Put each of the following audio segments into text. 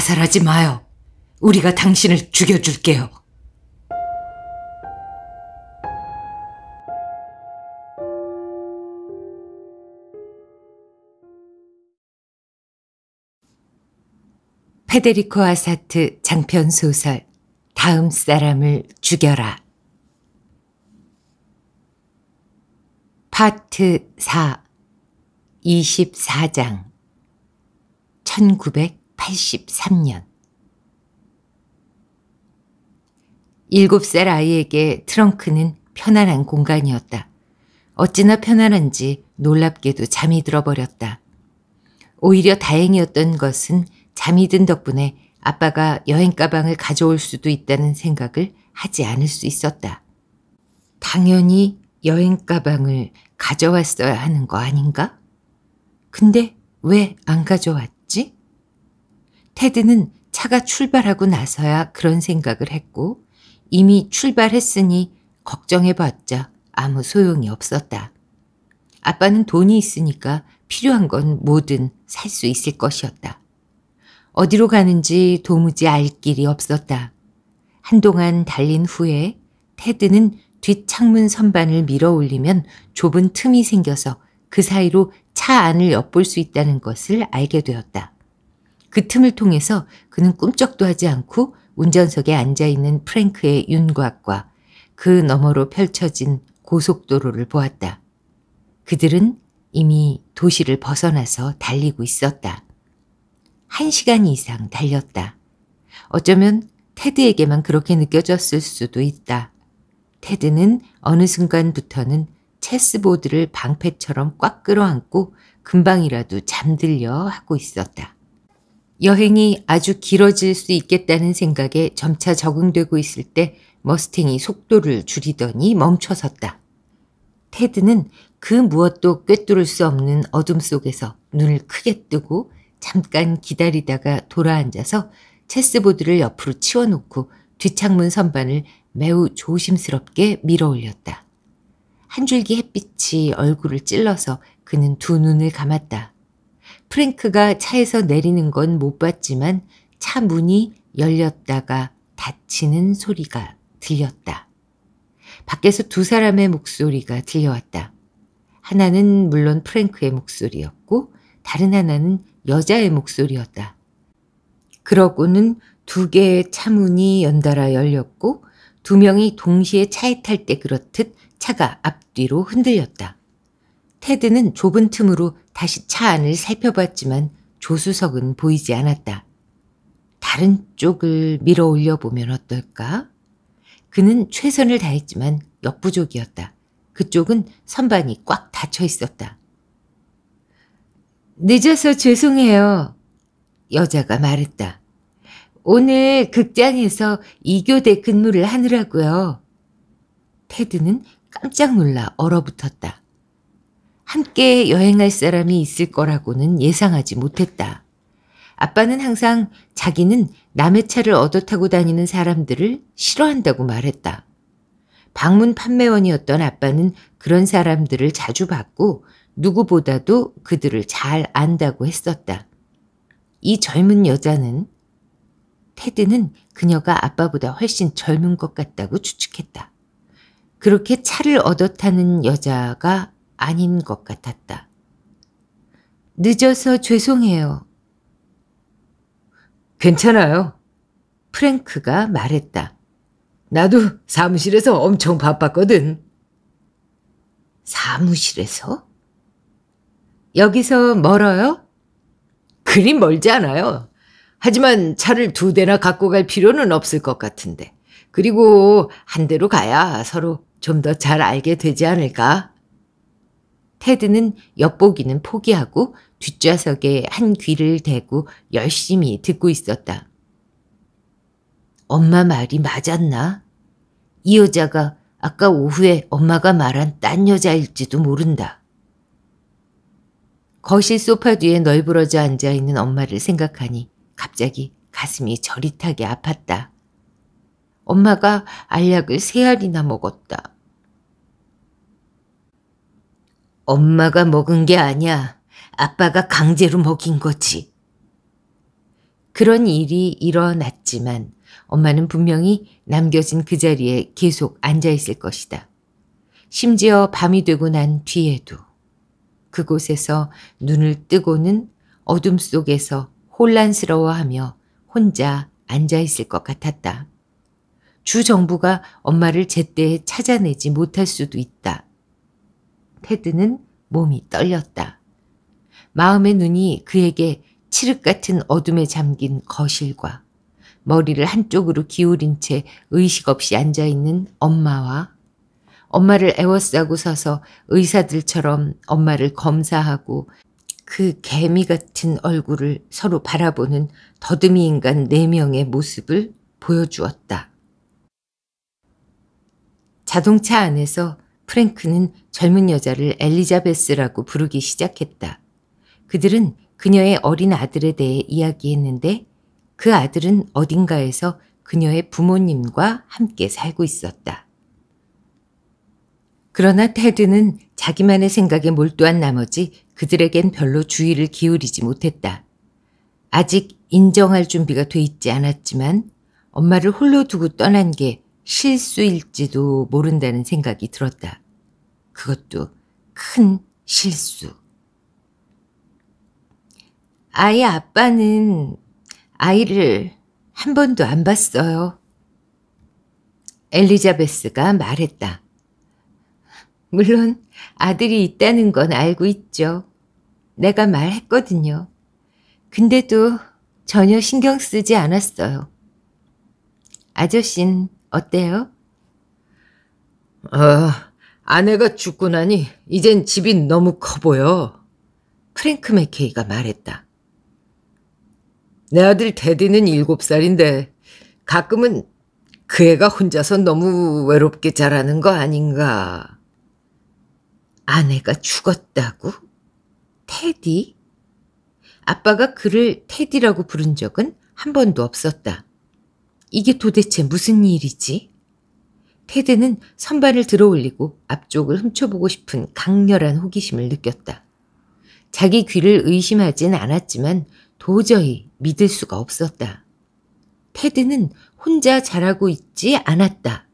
자살하지 마요. 우리가 당신을 죽여줄게요. 페데리코 아사트 장편 소설 다음 사람을 죽여라 파트 4 24장 1900 1983년. 7살 아이에게 트렁크는 편안한 공간이었다. 어찌나 편안한지 놀랍게도 잠이 들어버렸다. 오히려 다행이었던 것은 잠이 든 덕분에 아빠가 여행 가방을 가져올 수도 있다는 생각을 하지 않을 수 있었다. 당연히 여행 가방을 가져왔어야 하는 거 아닌가? 근데 왜 안 가져왔지? 테드는 차가 출발하고 나서야 그런 생각을 했고 이미 출발했으니 걱정해봤자 아무 소용이 없었다. 아빠는 돈이 있으니까 필요한 건 뭐든 살 수 있을 것이었다. 어디로 가는지 도무지 알 길이 없었다. 한동안 달린 후에 테드는 뒷창문 선반을 밀어 올리면 좁은 틈이 생겨서 그 사이로 차 안을 엿볼 수 있다는 것을 알게 되었다. 그 틈을 통해서 그는 꿈쩍도 하지 않고 운전석에 앉아있는 프랭크의 윤곽과 그 너머로 펼쳐진 고속도로를 보았다. 그들은 이미 도시를 벗어나서 달리고 있었다. 한 시간 이상 달렸다. 어쩌면 테드에게만 그렇게 느껴졌을 수도 있다. 테드는 어느 순간부터는 체스보드를 방패처럼 꽉 끌어안고 금방이라도 잠들려 하고 있었다. 여행이 아주 길어질 수 있겠다는 생각에 점차 적응되고 있을 때 머스탱이 속도를 줄이더니 멈춰섰다. 테드는 그 무엇도 꿰뚫을 수 없는 어둠 속에서 눈을 크게 뜨고 잠깐 기다리다가 돌아앉아서 체스보드를 옆으로 치워놓고 뒷창문 선반을 매우 조심스럽게 밀어올렸다. 한 줄기 햇빛이 얼굴을 찔러서 그는 두 눈을 감았다. 프랭크가 차에서 내리는 건 못 봤지만 차 문이 열렸다가 닫히는 소리가 들렸다. 밖에서 두 사람의 목소리가 들려왔다. 하나는 물론 프랭크의 목소리였고 다른 하나는 여자의 목소리였다. 그러고는 두 개의 차문이 연달아 열렸고 두 명이 동시에 차에 탈 때 그렇듯 차가 앞뒤로 흔들렸다. 테드는 좁은 틈으로 다시 차 안을 살펴봤지만 조수석은 보이지 않았다. 다른 쪽을 밀어 올려보면 어떨까? 그는 최선을 다했지만 역부족이었다. 그쪽은 선반이 꽉 닫혀 있었다. 늦어서 죄송해요. 여자가 말했다. 오늘 극장에서 이교대 근무를 하느라고요. 테드는 깜짝 놀라 얼어붙었다. 함께 여행할 사람이 있을 거라고는 예상하지 못했다. 아빠는 항상 자기는 남의 차를 얻어 타고 다니는 사람들을 싫어한다고 말했다. 방문 판매원이었던 아빠는 그런 사람들을 자주 봤고 누구보다도 그들을 잘 안다고 했었다. 이 젊은 여자는 테드는 그녀가 아빠보다 훨씬 젊은 것 같다고 추측했다. 그렇게 차를 얻어 타는 여자가 아닌 것 같았다. 늦어서 죄송해요. 괜찮아요. 프랭크가 말했다. 나도 사무실에서 엄청 바빴거든. 사무실에서? 여기서 멀어요? 그리 멀지 않아요. 하지만 차를 두 대나 갖고 갈 필요는 없을 것 같은데. 그리고 한 대로 가야 서로 좀 더 잘 알게 되지 않을까? 테드는 엿보기는 포기하고 뒷좌석에 한 귀를 대고 열심히 듣고 있었다. 엄마 말이 맞았나? 이 여자가 아까 오후에 엄마가 말한 딴 여자일지도 모른다. 거실 소파 뒤에 널브러져 앉아있는 엄마를 생각하니 갑자기 가슴이 저릿하게 아팠다. 엄마가 알약을 세 알이나 먹었다. 엄마가 먹은 게아냐 아빠가 강제로 먹인 거지. 그런 일이 일어났지만 엄마는 분명히 남겨진 그 자리에 계속 앉아있을 것이다. 심지어 밤이 되고 난 뒤에도. 그곳에서 눈을 뜨고는 어둠 속에서 혼란스러워하며 혼자 앉아있을 것 같았다. 주 정부가 엄마를 제때 찾아내지 못할 수도 있다. 테드는 몸이 떨렸다. 마음의 눈이 그에게 칠흑 같은 어둠에 잠긴 거실과 머리를 한쪽으로 기울인 채 의식 없이 앉아있는 엄마와 엄마를 애워싸고 서서 의사들처럼 엄마를 검사하고 그 개미 같은 얼굴을 서로 바라보는 더듬이 인간 네 명의 모습을 보여주었다. 자동차 안에서 프랭크는 젊은 여자를 엘리자베스라고 부르기 시작했다. 그들은 그녀의 어린 아들에 대해 이야기했는데 그 아들은 어딘가에서 그녀의 부모님과 함께 살고 있었다. 그러나 테드는 자기만의 생각에 몰두한 나머지 그들에겐 별로 주의를 기울이지 못했다. 아직 인정할 준비가 돼 있지 않았지만 엄마를 홀로 두고 떠난 게 실수일지도 모른다는 생각이 들었다. 그것도 큰 실수. 아이 아빠는 아이를 한 번도 안 봤어요. 엘리자베스가 말했다. 물론 아들이 있다는 건 알고 있죠. 내가 말했거든요. 근데도 전혀 신경 쓰지 않았어요. 아저씨는 어때요? 어, 아내가 죽고 나니 이젠 집이 너무 커 보여. 프랭크 맥케이가 말했다. 내 아들 데디는 7살인데 가끔은 그 애가 혼자서 너무 외롭게 자라는 거 아닌가. 아내가 죽었다고? 테디? 아빠가 그를 테디라고 부른 적은 한 번도 없었다. 이게 도대체 무슨 일이지? 테드는 선반을 들어 올리고 앞쪽을 훔쳐보고 싶은 강렬한 호기심을 느꼈다. 자기 귀를 의심하진 않았지만 도저히 믿을 수가 없었다. 테드는 혼자 자라고 있지 않았다.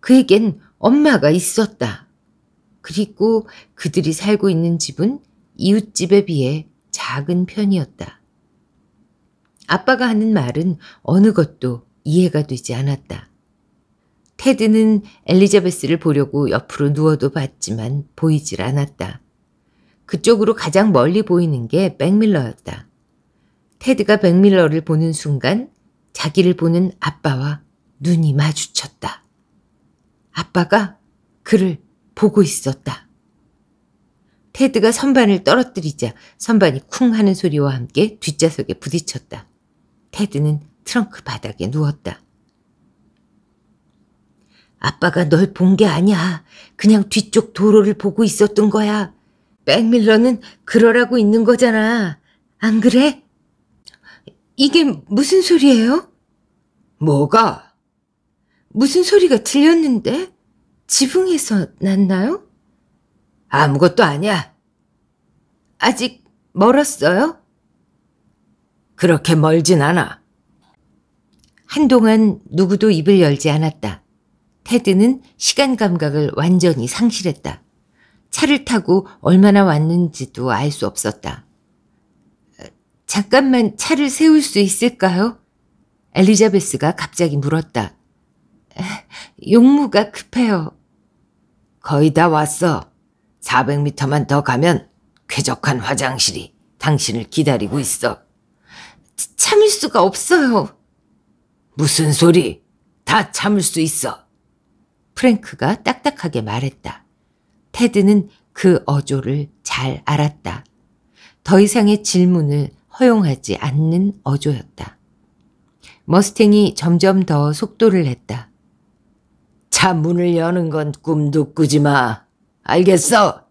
그에겐 엄마가 있었다. 그리고 그들이 살고 있는 집은 이웃집에 비해 작은 편이었다. 아빠가 하는 말은 어느 것도 이해가 되지 않았다. 테드는 엘리자베스를 보려고 옆으로 누워도 봤지만 보이질 않았다. 그쪽으로 가장 멀리 보이는 게 백밀러였다. 테드가 백밀러를 보는 순간 자기를 보는 아빠와 눈이 마주쳤다. 아빠가 그를 보고 있었다. 테드가 선반을 떨어뜨리자 선반이 쿵 하는 소리와 함께 뒷좌석에 부딪혔다. 테드는 트렁크 바닥에 누웠다. 아빠가 널 본 게 아니야. 그냥 뒤쪽 도로를 보고 있었던 거야. 백밀러는 그러라고 있는 거잖아. 안 그래? 이게 무슨 소리예요? 뭐가? 무슨 소리가 들렸는데? 지붕에서 났나요? 아무것도 아니야. 아직 멀었어요? 그렇게 멀진 않아. 한동안 누구도 입을 열지 않았다. 테드는 시간 감각을 완전히 상실했다. 차를 타고 얼마나 왔는지도 알 수 없었다. 어, 잠깐만 차를 세울 수 있을까요? 엘리자베스가 갑자기 물었다. 어, 용무가 급해요. 거의 다 왔어. 400m만 더 가면 쾌적한 화장실이 당신을 기다리고 있어. 참을 수가 없어요. 무슨 소리? 다 참을 수 있어. 프랭크가 딱딱하게 말했다. 테드는 그 어조를 잘 알았다. 더 이상의 질문을 허용하지 않는 어조였다. 머스탱이 점점 더 속도를 냈다. 차 문을 여는 건 꿈도 꾸지 마. 알겠어?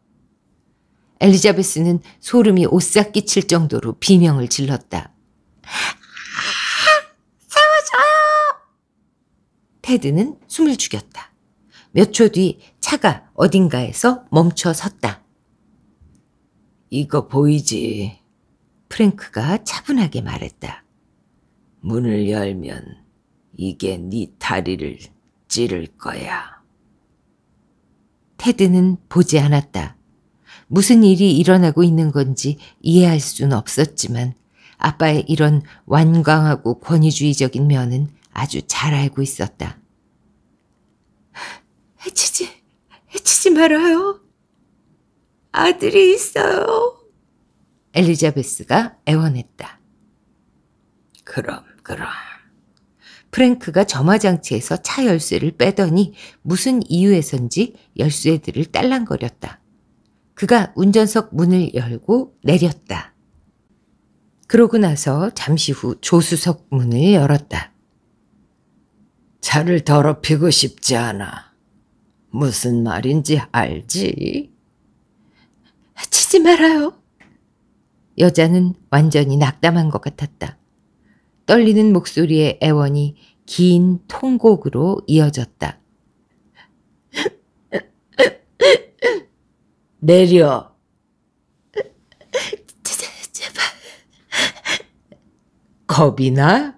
엘리자베스는 소름이 오싹 끼칠 정도로 비명을 질렀다. 테드는 숨을 죽였다. 몇 초 뒤 차가 어딘가에서 멈춰 섰다. 이거 보이지? 프랭크가 차분하게 말했다. 문을 열면 이게 네 다리를 찌를 거야. 테드는 보지 않았다. 무슨 일이 일어나고 있는 건지 이해할 수는 없었지만 아빠의 이런 완강하고 권위주의적인 면은 아주 잘 알고 있었다. 해치지, 해치지 말아요. 아들이 있어요. 엘리자베스가 애원했다. 그럼, 그럼. 프랭크가 점화장치에서 차 열쇠를 빼더니 무슨 이유에선지 열쇠들을 딸랑거렸다. 그가 운전석 문을 열고 내렸다. 그러고 나서 잠시 후 조수석 문을 열었다. 차를 더럽히고 싶지 않아. 무슨 말인지 알지? 치지 말아요. 여자는 완전히 낙담한 것 같았다. 떨리는 목소리의 애원이 긴 통곡으로 이어졌다. 내려. 제발. 겁이 나?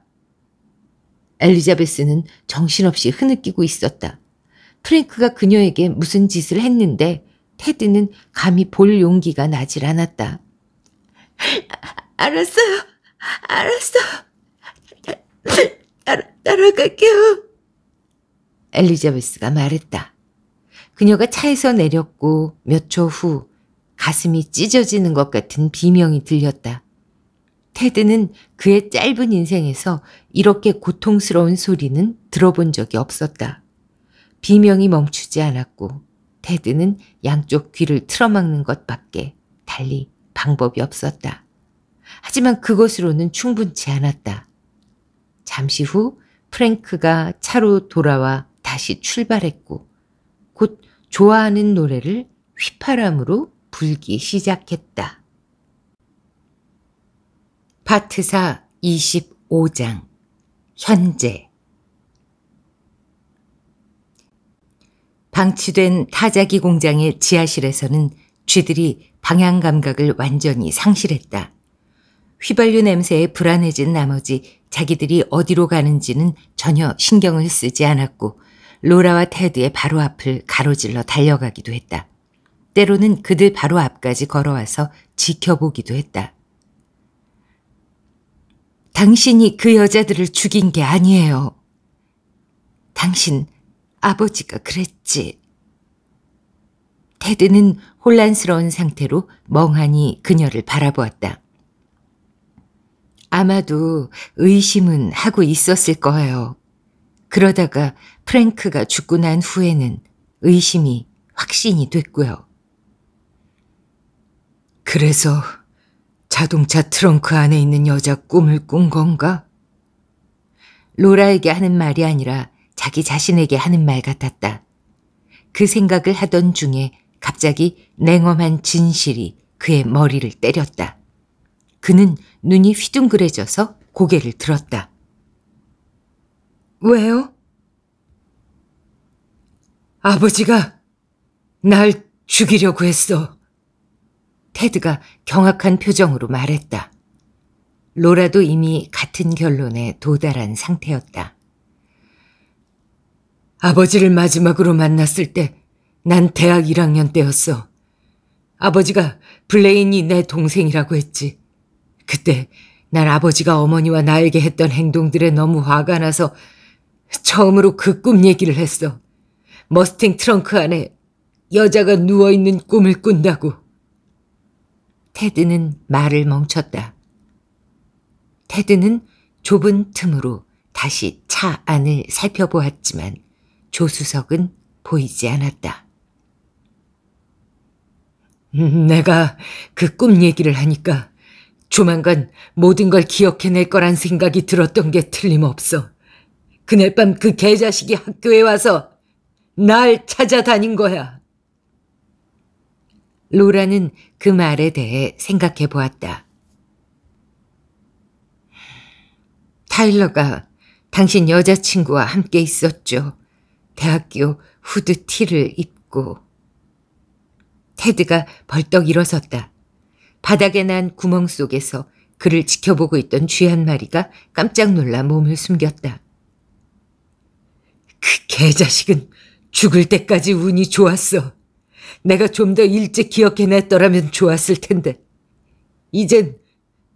엘리자베스는 정신없이 흐느끼고 있었다. 프랭크가 그녀에게 무슨 짓을 했는데 테드는 감히 볼 용기가 나질 않았다. 알았어요. 알았어. 따라, 따라갈게요. 엘리자베스가 말했다. 그녀가 차에서 내렸고 몇 초 후 가슴이 찢어지는 것 같은 비명이 들렸다. 테드는 그의 짧은 인생에서 이렇게 고통스러운 소리는 들어본 적이 없었다. 비명이 멈추지 않았고 테드는 양쪽 귀를 틀어막는 것밖에 달리 방법이 없었다. 하지만 그것으로는 충분치 않았다. 잠시 후 프랭크가 차로 돌아와 다시 출발했고 곧 좋아하는 노래를 휘파람으로 불기 시작했다. 파트사 25장 현재 방치된 타자기 공장의 지하실에서는 쥐들이 방향 감각을 완전히 상실했다. 휘발유 냄새에 불안해진 나머지 자기들이 어디로 가는지는 전혀 신경을 쓰지 않았고 로라와 테드의 바로 앞을 가로질러 달려가기도 했다. 때로는 그들 바로 앞까지 걸어와서 지켜보기도 했다. 당신이 그 여자들을 죽인 게 아니에요. 당신 아버지가 그랬지. 테드는 혼란스러운 상태로 멍하니 그녀를 바라보았다. 아마도 의심은 하고 있었을 거예요. 그러다가 프랭크가 죽고 난 후에는 의심이 확신이 됐고요. 그래서 자동차 트렁크 안에 있는 여자 꿈을 꾼 건가? 로라에게 하는 말이 아니라 자기 자신에게 하는 말 같았다. 그 생각을 하던 중에 갑자기 냉엄한 진실이 그의 머리를 때렸다. 그는 눈이 휘둥그레져서 고개를 들었다. 왜요? 아버지가 날 죽이려고 했어. 테드가 경악한 표정으로 말했다. 로라도 이미 같은 결론에 도달한 상태였다. 아버지를 마지막으로 만났을 때 난 대학 1학년 때였어. 아버지가 블레인이 내 동생이라고 했지. 그때 난 아버지가 어머니와 나에게 했던 행동들에 너무 화가 나서 처음으로 그 꿈 얘기를 했어. 머스팅 트렁크 안에 여자가 누워있는 꿈을 꾼다고. 테드는 말을 멈췄다. 테드는 좁은 틈으로 다시 차 안을 살펴보았지만 조수석은 보이지 않았다. 음, 내가 그 꿈 얘기를 하니까 조만간 모든 걸 기억해낼 거란 생각이 들었던 게 틀림없어. 그날 밤 그 개자식이 학교에 와서 날 찾아다닌 거야. 로라는 그 말에 대해 생각해 보았다. 타일러가 당신 여자친구와 함께 있었죠. 대학교 후드 티를 입고. 테드가 벌떡 일어섰다. 바닥에 난 구멍 속에서 그를 지켜보고 있던 쥐 한 마리가 깜짝 놀라 몸을 숨겼다. 그 개자식은 죽을 때까지 운이 좋았어. 내가 좀 더 일찍 기억해냈더라면 좋았을 텐데. 이젠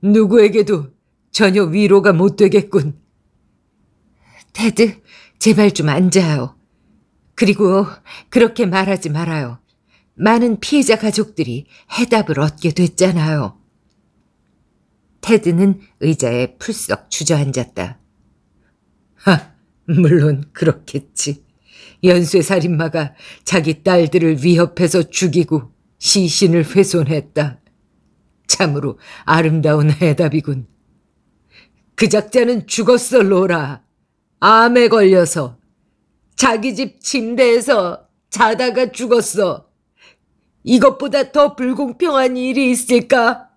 누구에게도 전혀 위로가 못 되겠군. 테드, 제발 좀 앉아요. 그리고 그렇게 말하지 말아요. 많은 피해자 가족들이 해답을 얻게 됐잖아요. 테드는 의자에 풀썩 주저앉았다. 하, 물론 그렇겠지. 연쇄 살인마가 자기 딸들을 위협해서 죽이고 시신을 훼손했다. 참으로 아름다운 해답이군. 그 작자는 죽었어, 로라. 암에 걸려서. 자기 집 침대에서 자다가 죽었어. 이것보다 더 불공평한 일이 있을까?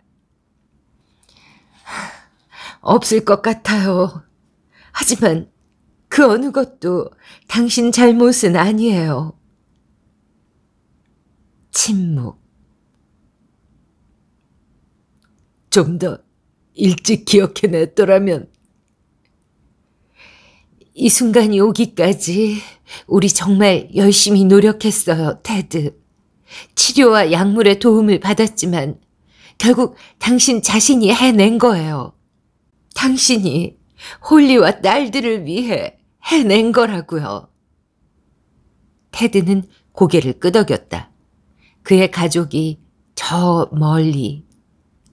없을 것 같아요. 하지만 그 어느 것도 당신 잘못은 아니에요. 침묵. 좀 더 일찍 기억해냈더라면. 이 순간이 오기까지 우리 정말 열심히 노력했어요, 테드. 치료와 약물의 도움을 받았지만 결국 당신 자신이 해낸 거예요. 당신이 홀리와 딸들을 위해 해낸 거라고요. 테드는 고개를 끄덕였다. 그의 가족이 저 멀리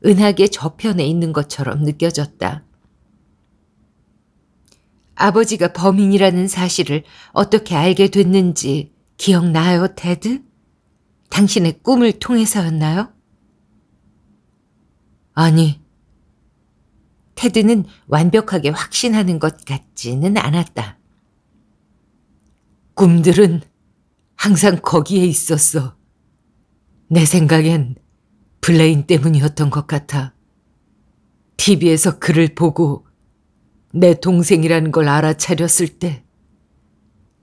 은하계 저편에 있는 것처럼 느껴졌다. 아버지가 범인이라는 사실을 어떻게 알게 됐는지 기억나요, 테드? 당신의 꿈을 통해서였나요? 아니, 테드는 완벽하게 확신하는 것 같지는 않았다. 꿈들은 항상 거기에 있었어. 내 생각엔 블레인 때문이었던 것 같아. TV에서 그를 보고 내 동생이라는 걸 알아차렸을 때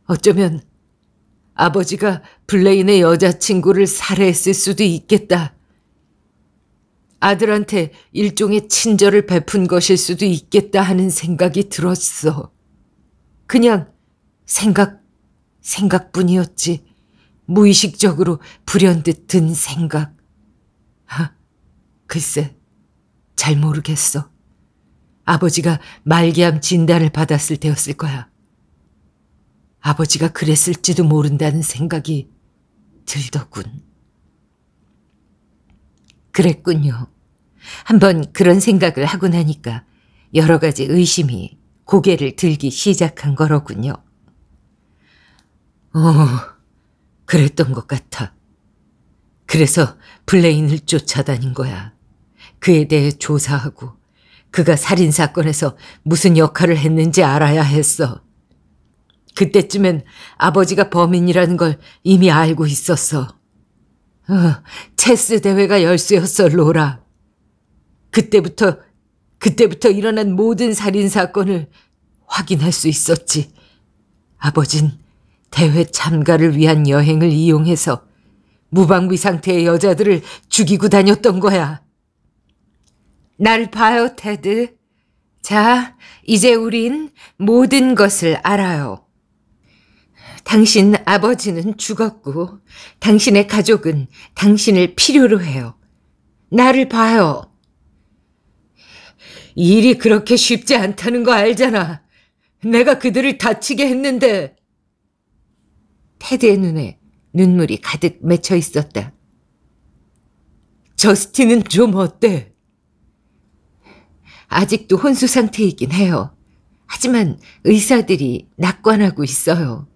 어쩌면 아버지가 블레인의 여자친구를 살해했을 수도 있겠다. 아들한테 일종의 친절을 베푼 것일 수도 있겠다 하는 생각이 들었어. 그냥 생각, 생각뿐이었지. 무의식적으로 불현듯 든 생각. 하, 글쎄, 잘 모르겠어. 아버지가 말기암 진단을 받았을 때였을 거야. 아버지가 그랬을지도 모른다는 생각이 들더군. 그랬군요. 한번 그런 생각을 하고 나니까 여러 가지 의심이 고개를 들기 시작한 거로군요. 어, 그랬던 것 같아. 그래서 블레인을 쫓아다닌 거야. 그에 대해 조사하고 그가 살인사건에서 무슨 역할을 했는지 알아야 했어. 그때쯤엔 아버지가 범인이라는 걸 이미 알고 있었어. 어, 체스 대회가 열쇠였어, 로라. 그때부터, 그때부터 일어난 모든 살인사건을 확인할 수 있었지. 아버진 대회 참가를 위한 여행을 이용해서 무방비 상태의 여자들을 죽이고 다녔던 거야. 날 봐요, 테드. 자, 이제 우린 모든 것을 알아요. 당신 아버지는 죽었고 당신의 가족은 당신을 필요로 해요. 나를 봐요. 일이 그렇게 쉽지 않다는 거 알잖아. 내가 그들을 다치게 했는데. 테드의 눈에 눈물이 가득 맺혀 있었다. 저스틴은 좀 어때? 아직도 혼수 상태이긴 해요. 하지만 의사들이 낙관하고 있어요.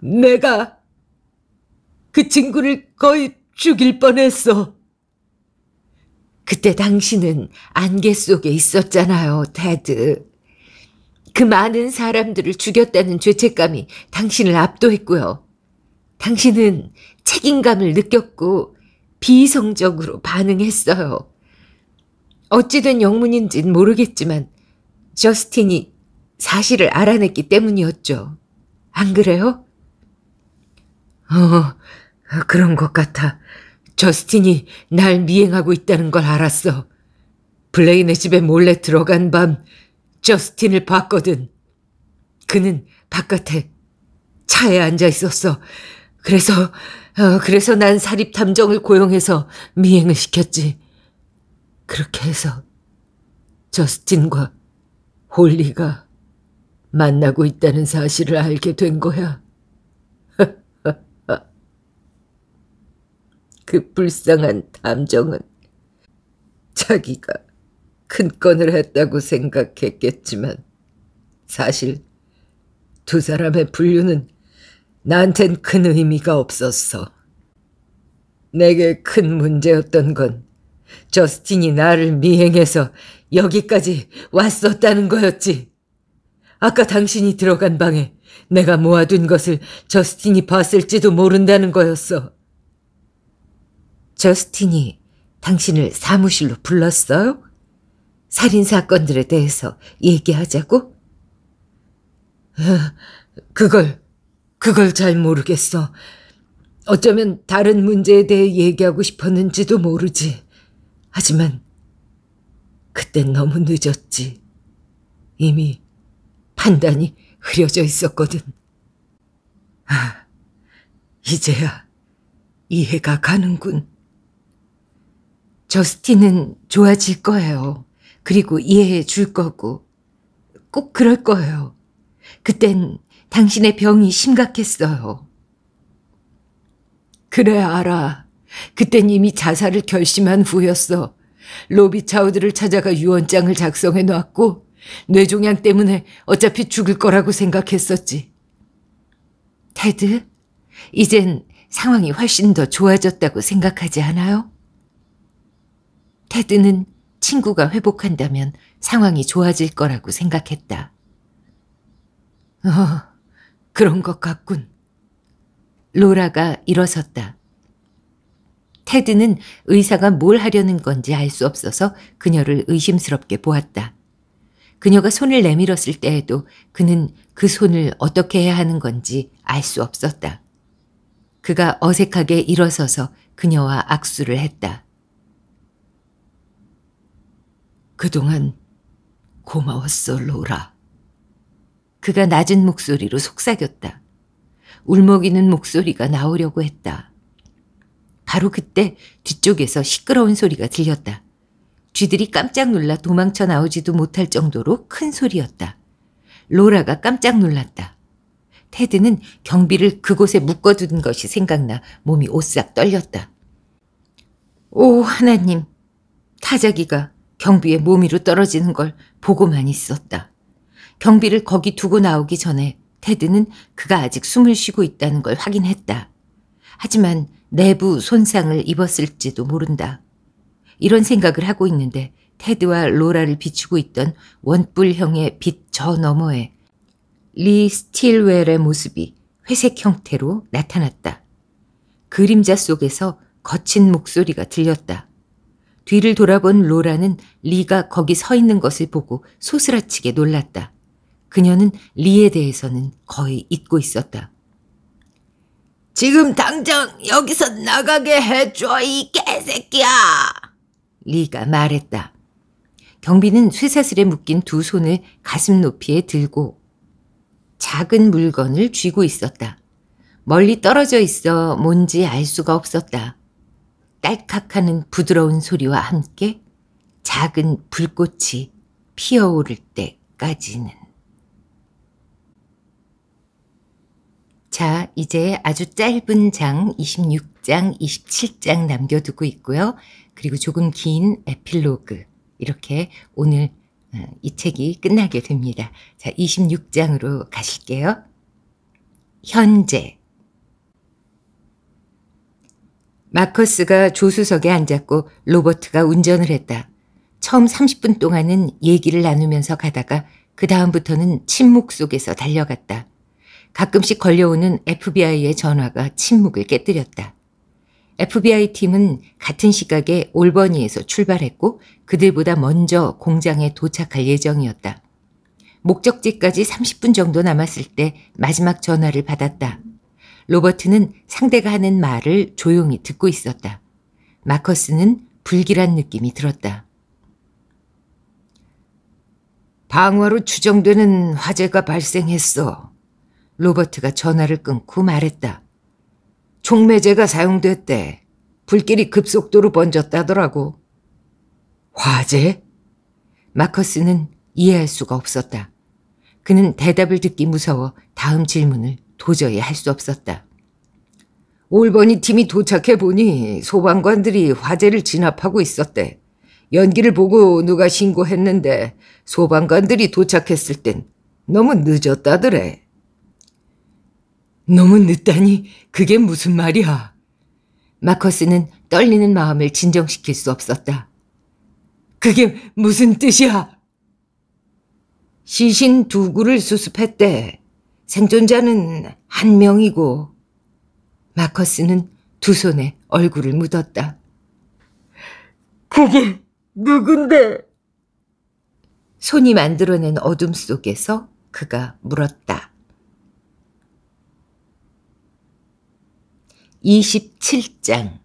내가 그 친구를 거의 죽일 뻔했어. 그때 당신은 안개 속에 있었잖아요, 테드. 그 많은 사람들을 죽였다는 죄책감이 당신을 압도했고요. 당신은 책임감을 느꼈고 비이성적으로 반응했어요. 어찌된 영문인지는 모르겠지만 저스틴이 사실을 알아냈기 때문이었죠. 안 그래요? 어, 그런 것 같아. 저스틴이 날 미행하고 있다는 걸 알았어. 블레인의 집에 몰래 들어간 밤 저스틴을 봤거든. 그는 바깥에 차에 앉아 있었어. 그래서 어, 그래서 난 사립 탐정을 고용해서 미행을 시켰지. 그렇게 해서 저스틴과 홀리가 만나고 있다는 사실을 알게 된 거야. 그 불쌍한 담정은 자기가 큰 건을 했다고 생각했겠지만 사실 두 사람의 분류는 나한텐 큰 의미가 없었어. 내게 큰 문제였던 건 저스틴이 나를 미행해서 여기까지 왔었다는 거였지. 아까 당신이 들어간 방에 내가 모아둔 것을 저스틴이 봤을지도 모른다는 거였어. 저스틴이 당신을 사무실로 불렀어요? 살인사건들에 대해서 얘기하자고? 어, 그걸, 그걸 잘 모르겠어. 어쩌면 다른 문제에 대해 얘기하고 싶었는지도 모르지. 하지만 그땐 너무 늦었지. 이미 판단이 흐려져 있었거든. 아, 이제야 이해가 가는군. 저스틴은 좋아질 거예요. 그리고 이해해 줄 거고. 꼭 그럴 거예요. 그땐 당신의 병이 심각했어요. 그래, 알아. 그땐 이미 자살을 결심한 후였어. 로비 차우드를 찾아가 유언장을 작성해 놨고, 뇌종양 때문에 어차피 죽을 거라고 생각했었지. 테드, 이젠 상황이 훨씬 더 좋아졌다고 생각하지 않아요? 테드는 친구가 회복한다면 상황이 좋아질 거라고 생각했다. 어, 그런 것 같군. 로라가 일어섰다. 테드는 의사가 뭘 하려는 건지 알 수 없어서 그녀를 의심스럽게 보았다. 그녀가 손을 내밀었을 때에도 그는 그 손을 어떻게 해야 하는 건지 알 수 없었다. 그가 어색하게 일어서서 그녀와 악수를 했다. 그동안 고마웠어, 로라. 그가 낮은 목소리로 속삭였다. 울먹이는 목소리가 나오려고 했다. 바로 그때 뒤쪽에서 시끄러운 소리가 들렸다. 쥐들이 깜짝 놀라 도망쳐 나오지도 못할 정도로 큰 소리였다. 로라가 깜짝 놀랐다. 테드는 경비를 그곳에 묶어둔 것이 생각나 몸이 오싹 떨렸다. 오 하나님, 타자기가 경비의 몸위로 떨어지는 걸 보고만 있었다. 경비를 거기 두고 나오기 전에 테드는 그가 아직 숨을 쉬고 있다는 걸 확인했다. 하지만 내부 손상을 입었을지도 모른다. 이런 생각을 하고 있는데 테드와 로라를 비추고 있던 원뿔형의 빛 저 너머에 리 스틸웰의 모습이 회색 형태로 나타났다. 그림자 속에서 거친 목소리가 들렸다. 뒤를 돌아본 로라는 리가 거기 서 있는 것을 보고 소스라치게 놀랐다. 그녀는 리에 대해서는 거의 잊고 있었다. 지금 당장 여기서 나가게 해줘, 이 개새끼야! 리가 말했다. 경비는 쇠사슬에 묶인 두 손을 가슴 높이에 들고 작은 물건을 쥐고 있었다. 멀리 떨어져 있어 뭔지 알 수가 없었다. 딸칵하는 부드러운 소리와 함께 작은 불꽃이 피어오를 때까지는. 자, 이제 아주 짧은 장 26장, 27장 남겨두고 있고요. 그리고 조금 긴 에필로그. 이렇게 오늘 어, 이 책이 끝나게 됩니다. 자, 26장으로 가실게요. 현재 마커스가 조수석에 앉았고 로버트가 운전을 했다. 처음 30분 동안은 얘기를 나누면서 가다가 그 다음부터는 침묵 속에서 달려갔다. 가끔씩 걸려오는 FBI의 전화가 침묵을 깨뜨렸다. FBI 팀은 같은 시각에 올버니에서 출발했고 그들보다 먼저 공장에 도착할 예정이었다. 목적지까지 30분 정도 남았을 때 마지막 전화를 받았다. 로버트는 상대가 하는 말을 조용히 듣고 있었다. 마커스는 불길한 느낌이 들었다. 방화로 추정되는 화재가 발생했어. 로버트가 전화를 끊고 말했다. 촉매제가 사용됐대. 불길이 급속도로 번졌다더라고. 화재? 마커스는 이해할 수가 없었다. 그는 대답을 듣기 무서워 다음 질문을 도저히 할 수 없었다. 올버니 팀이 도착해 보니 소방관들이 화재를 진압하고 있었대. 연기를 보고 누가 신고했는데 소방관들이 도착했을 땐 너무 늦었다더래. 너무 늦다니 그게 무슨 말이야. 마커스는 떨리는 마음을 진정시킬 수 없었다. 그게 무슨 뜻이야? 시신 두 구를 수습했대. 생존자는 한 명이고 마커스는 두 손에 얼굴을 묻었다. 그게 누군데? 손이 만들어낸 어둠 속에서 그가 물었다. 27장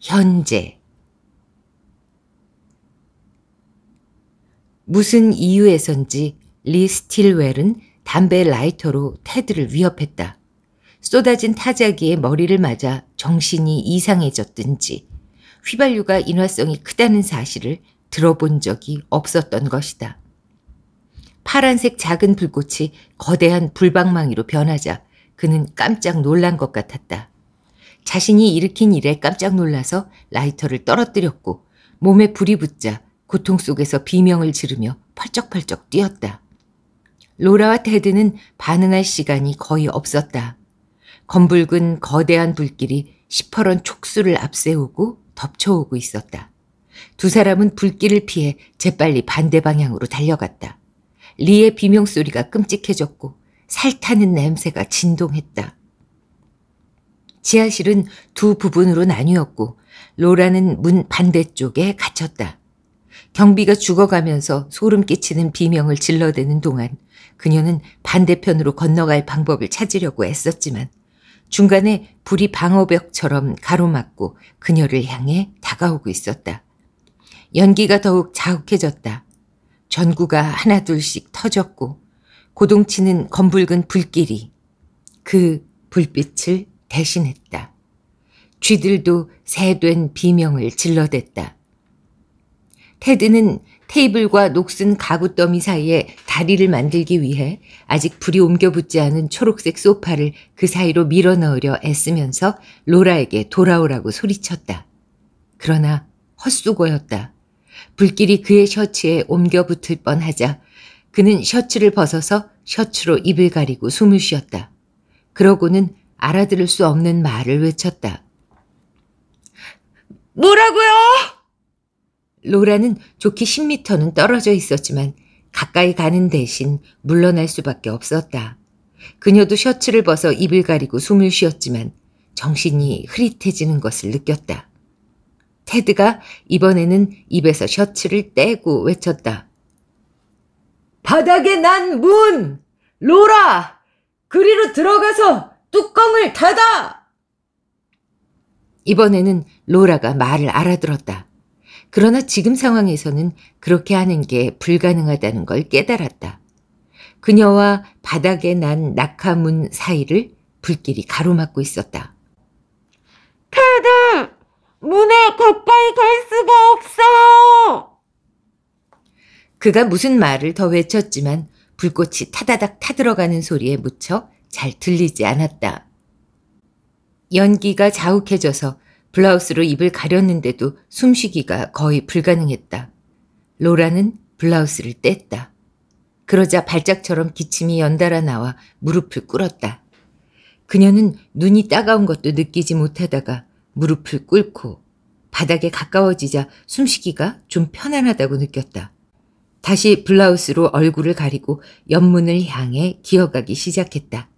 현재 무슨 이유에선지 리 스틸웰은 담배 라이터로 테드를 위협했다. 쏟아진 타자기에 머리를 맞아 정신이 이상해졌든지 휘발유가 인화성이 크다는 사실을 들어본 적이 없었던 것이다. 파란색 작은 불꽃이 거대한 불방망이로 변하자 그는 깜짝 놀란 것 같았다. 자신이 일으킨 일에 깜짝 놀라서 라이터를 떨어뜨렸고 몸에 불이 붙자 고통 속에서 비명을 지르며 펄쩍펄쩍 뛰었다. 로라와 테드는 반응할 시간이 거의 없었다. 검붉은 거대한 불길이 시퍼런 촉수를 앞세우고 덮쳐오고 있었다. 두 사람은 불길을 피해 재빨리 반대 방향으로 달려갔다. 리의 비명소리가 끔찍해졌고 살 타는 냄새가 진동했다. 지하실은 두 부분으로 나뉘었고 로라는 문 반대쪽에 갇혔다. 경비가 죽어가면서 소름 끼치는 비명을 질러대는 동안 그녀는 반대편으로 건너갈 방법을 찾으려고 애썼지만 중간에 불이 방어벽처럼 가로막고 그녀를 향해 다가오고 있었다. 연기가 더욱 자욱해졌다. 전구가 하나둘씩 터졌고 고동치는 검붉은 불길이 그 불빛을 대신했다. 쥐들도 새된 비명을 질러댔다. 테드는 테이블과 녹슨 가구 더미 사이에 다리를 만들기 위해 아직 불이 옮겨 붙지 않은 초록색 소파를 그 사이로 밀어 넣으려 애쓰면서 로라에게 돌아오라고 소리쳤다. 그러나 헛수고였다. 불길이 그의 셔츠에 옮겨 붙을 뻔하자 그는 셔츠를 벗어서 셔츠로 입을 가리고 숨을 쉬었다. 그러고는 알아들을 수 없는 말을 외쳤다. 뭐라고요? 로라는 좋게 10미터는 떨어져 있었지만 가까이 가는 대신 물러날 수밖에 없었다. 그녀도 셔츠를 벗어 입을 가리고 숨을 쉬었지만 정신이 흐릿해지는 것을 느꼈다. 테드가 이번에는 입에서 셔츠를 떼고 외쳤다. 바닥에 난 문! 로라! 그리로 들어가서 뚜껑을 닫아! 이번에는 로라가 말을 알아들었다. 그러나 지금 상황에서는 그렇게 하는 게 불가능하다는 걸 깨달았다. 그녀와 바닥에 난 낙하문 사이를 불길이 가로막고 있었다. 카드! 문에 가까이 갈 수가 없어 그가 무슨 말을 더 외쳤지만 불꽃이 타다닥 타들어가는 소리에 묻혀 잘 들리지 않았다. 연기가 자욱해져서 블라우스로 입을 가렸는데도 숨쉬기가 거의 불가능했다. 로라는 블라우스를 뗐다. 그러자 발작처럼 기침이 연달아 나와 무릎을 꿇었다. 그녀는 눈이 따가운 것도 느끼지 못하다가 무릎을 꿇고 바닥에 가까워지자 숨쉬기가 좀 편안하다고 느꼈다. 다시 블라우스로 얼굴을 가리고 연문을 향해 기어가기 시작했다.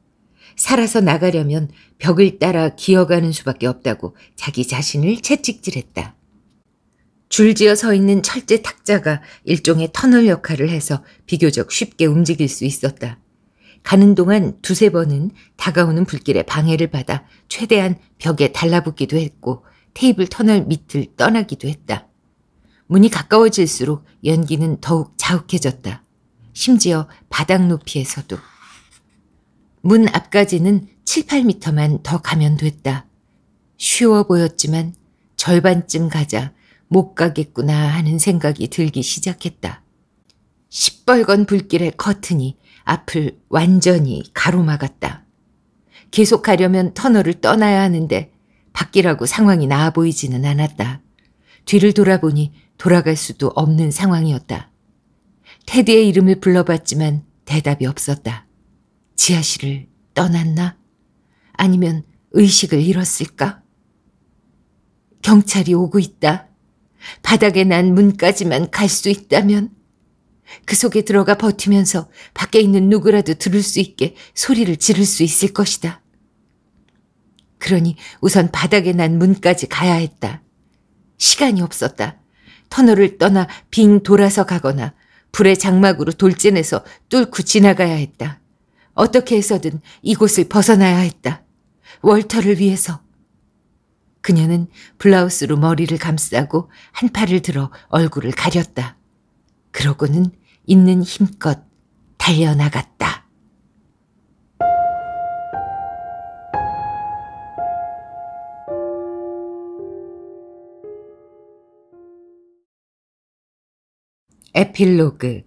살아서 나가려면 벽을 따라 기어가는 수밖에 없다고 자기 자신을 채찍질했다. 줄지어 서 있는 철제 탁자가 일종의 터널 역할을 해서 비교적 쉽게 움직일 수 있었다. 가는 동안 두세 번은 다가오는 불길에 방해를 받아 최대한 벽에 달라붙기도 했고 테이블 터널 밑을 떠나기도 했다. 문이 가까워질수록 연기는 더욱 자욱해졌다. 심지어 바닥 높이에서도. 문 앞까지는 7, 8미터만 더 가면 됐다. 쉬워 보였지만 절반쯤 가자 못 가겠구나 하는 생각이 들기 시작했다. 시뻘건 불길의 커튼이 앞을 완전히 가로막았다. 계속 가려면 터널을 떠나야 하는데 밖이라고 상황이 나아 보이지는 않았다. 뒤를 돌아보니 돌아갈 수도 없는 상황이었다. 테디의 이름을 불러봤지만 대답이 없었다. 지하실을 떠났나? 아니면 의식을 잃었을까? 경찰이 오고 있다. 바닥에 난 문까지만 갈 수 있다면? 그 속에 들어가 버티면서 밖에 있는 누구라도 들을 수 있게 소리를 지를 수 있을 것이다. 그러니 우선 바닥에 난 문까지 가야 했다. 시간이 없었다. 터널을 떠나 빙 돌아서 가거나 불의 장막으로 돌진해서 뚫고 지나가야 했다. 어떻게 해서든 이곳을 벗어나야 했다. 월터를 위해서. 그녀는 블라우스로 머리를 감싸고 한 팔을 들어 얼굴을 가렸다. 그러고는 있는 힘껏 달려나갔다. 에필로그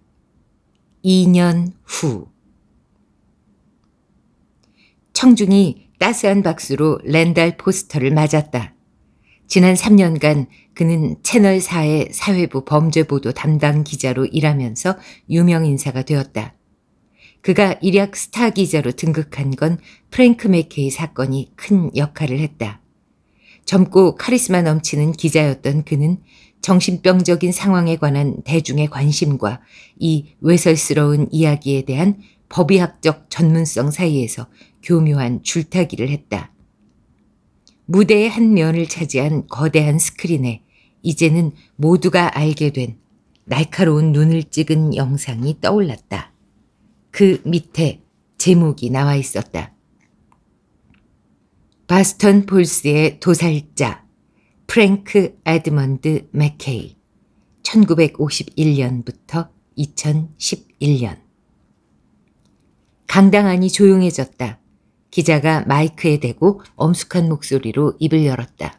2년 후 청중이 따스한 박수로 랜달 포스터를 맞았다. 지난 3년간 그는 채널4의 사회부 범죄보도 담당 기자로 일하면서 유명인사가 되었다. 그가 일약 스타 기자로 등극한 건 프랭크 맥케이 사건이 큰 역할을 했다. 젊고 카리스마 넘치는 기자였던 그는 정신병적인 상황에 관한 대중의 관심과 이 외설스러운 이야기에 대한 법의학적 전문성 사이에서 교묘한 줄타기를 했다. 무대의 한 면을 차지한 거대한 스크린에 이제는 모두가 알게 된 날카로운 눈을 찍은 영상이 떠올랐다. 그 밑에 제목이 나와 있었다. 바스턴 폴스의 도살자 프랭크 에드먼드 맥케이 1951년부터 2011년 강당안이 조용해졌다. 기자가 마이크에 대고 엄숙한 목소리로 입을 열었다.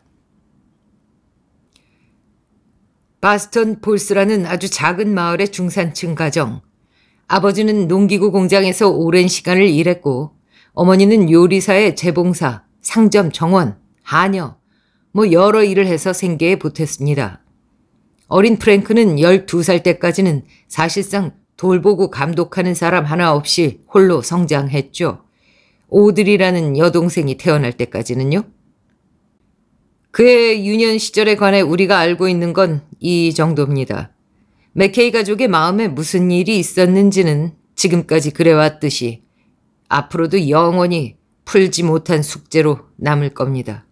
바스턴 폴스라는 아주 작은 마을의 중산층 가정. 아버지는 농기구 공장에서 오랜 시간을 일했고 어머니는 요리사의 재봉사, 상점 정원, 하녀 뭐 여러 일을 해서 생계에 보탰습니다. 어린 프랭크는 12살 때까지는 사실상 돌보고 감독하는 사람 하나 없이 홀로 성장했죠. 오드리라는 여동생이 태어날 때까지는요? 그의 유년 시절에 관해 우리가 알고 있는 건 이 정도입니다. 맥케이 가족의 마음에 무슨 일이 있었는지는 지금까지 그래왔듯이 앞으로도 영원히 풀지 못한 숙제로 남을 겁니다.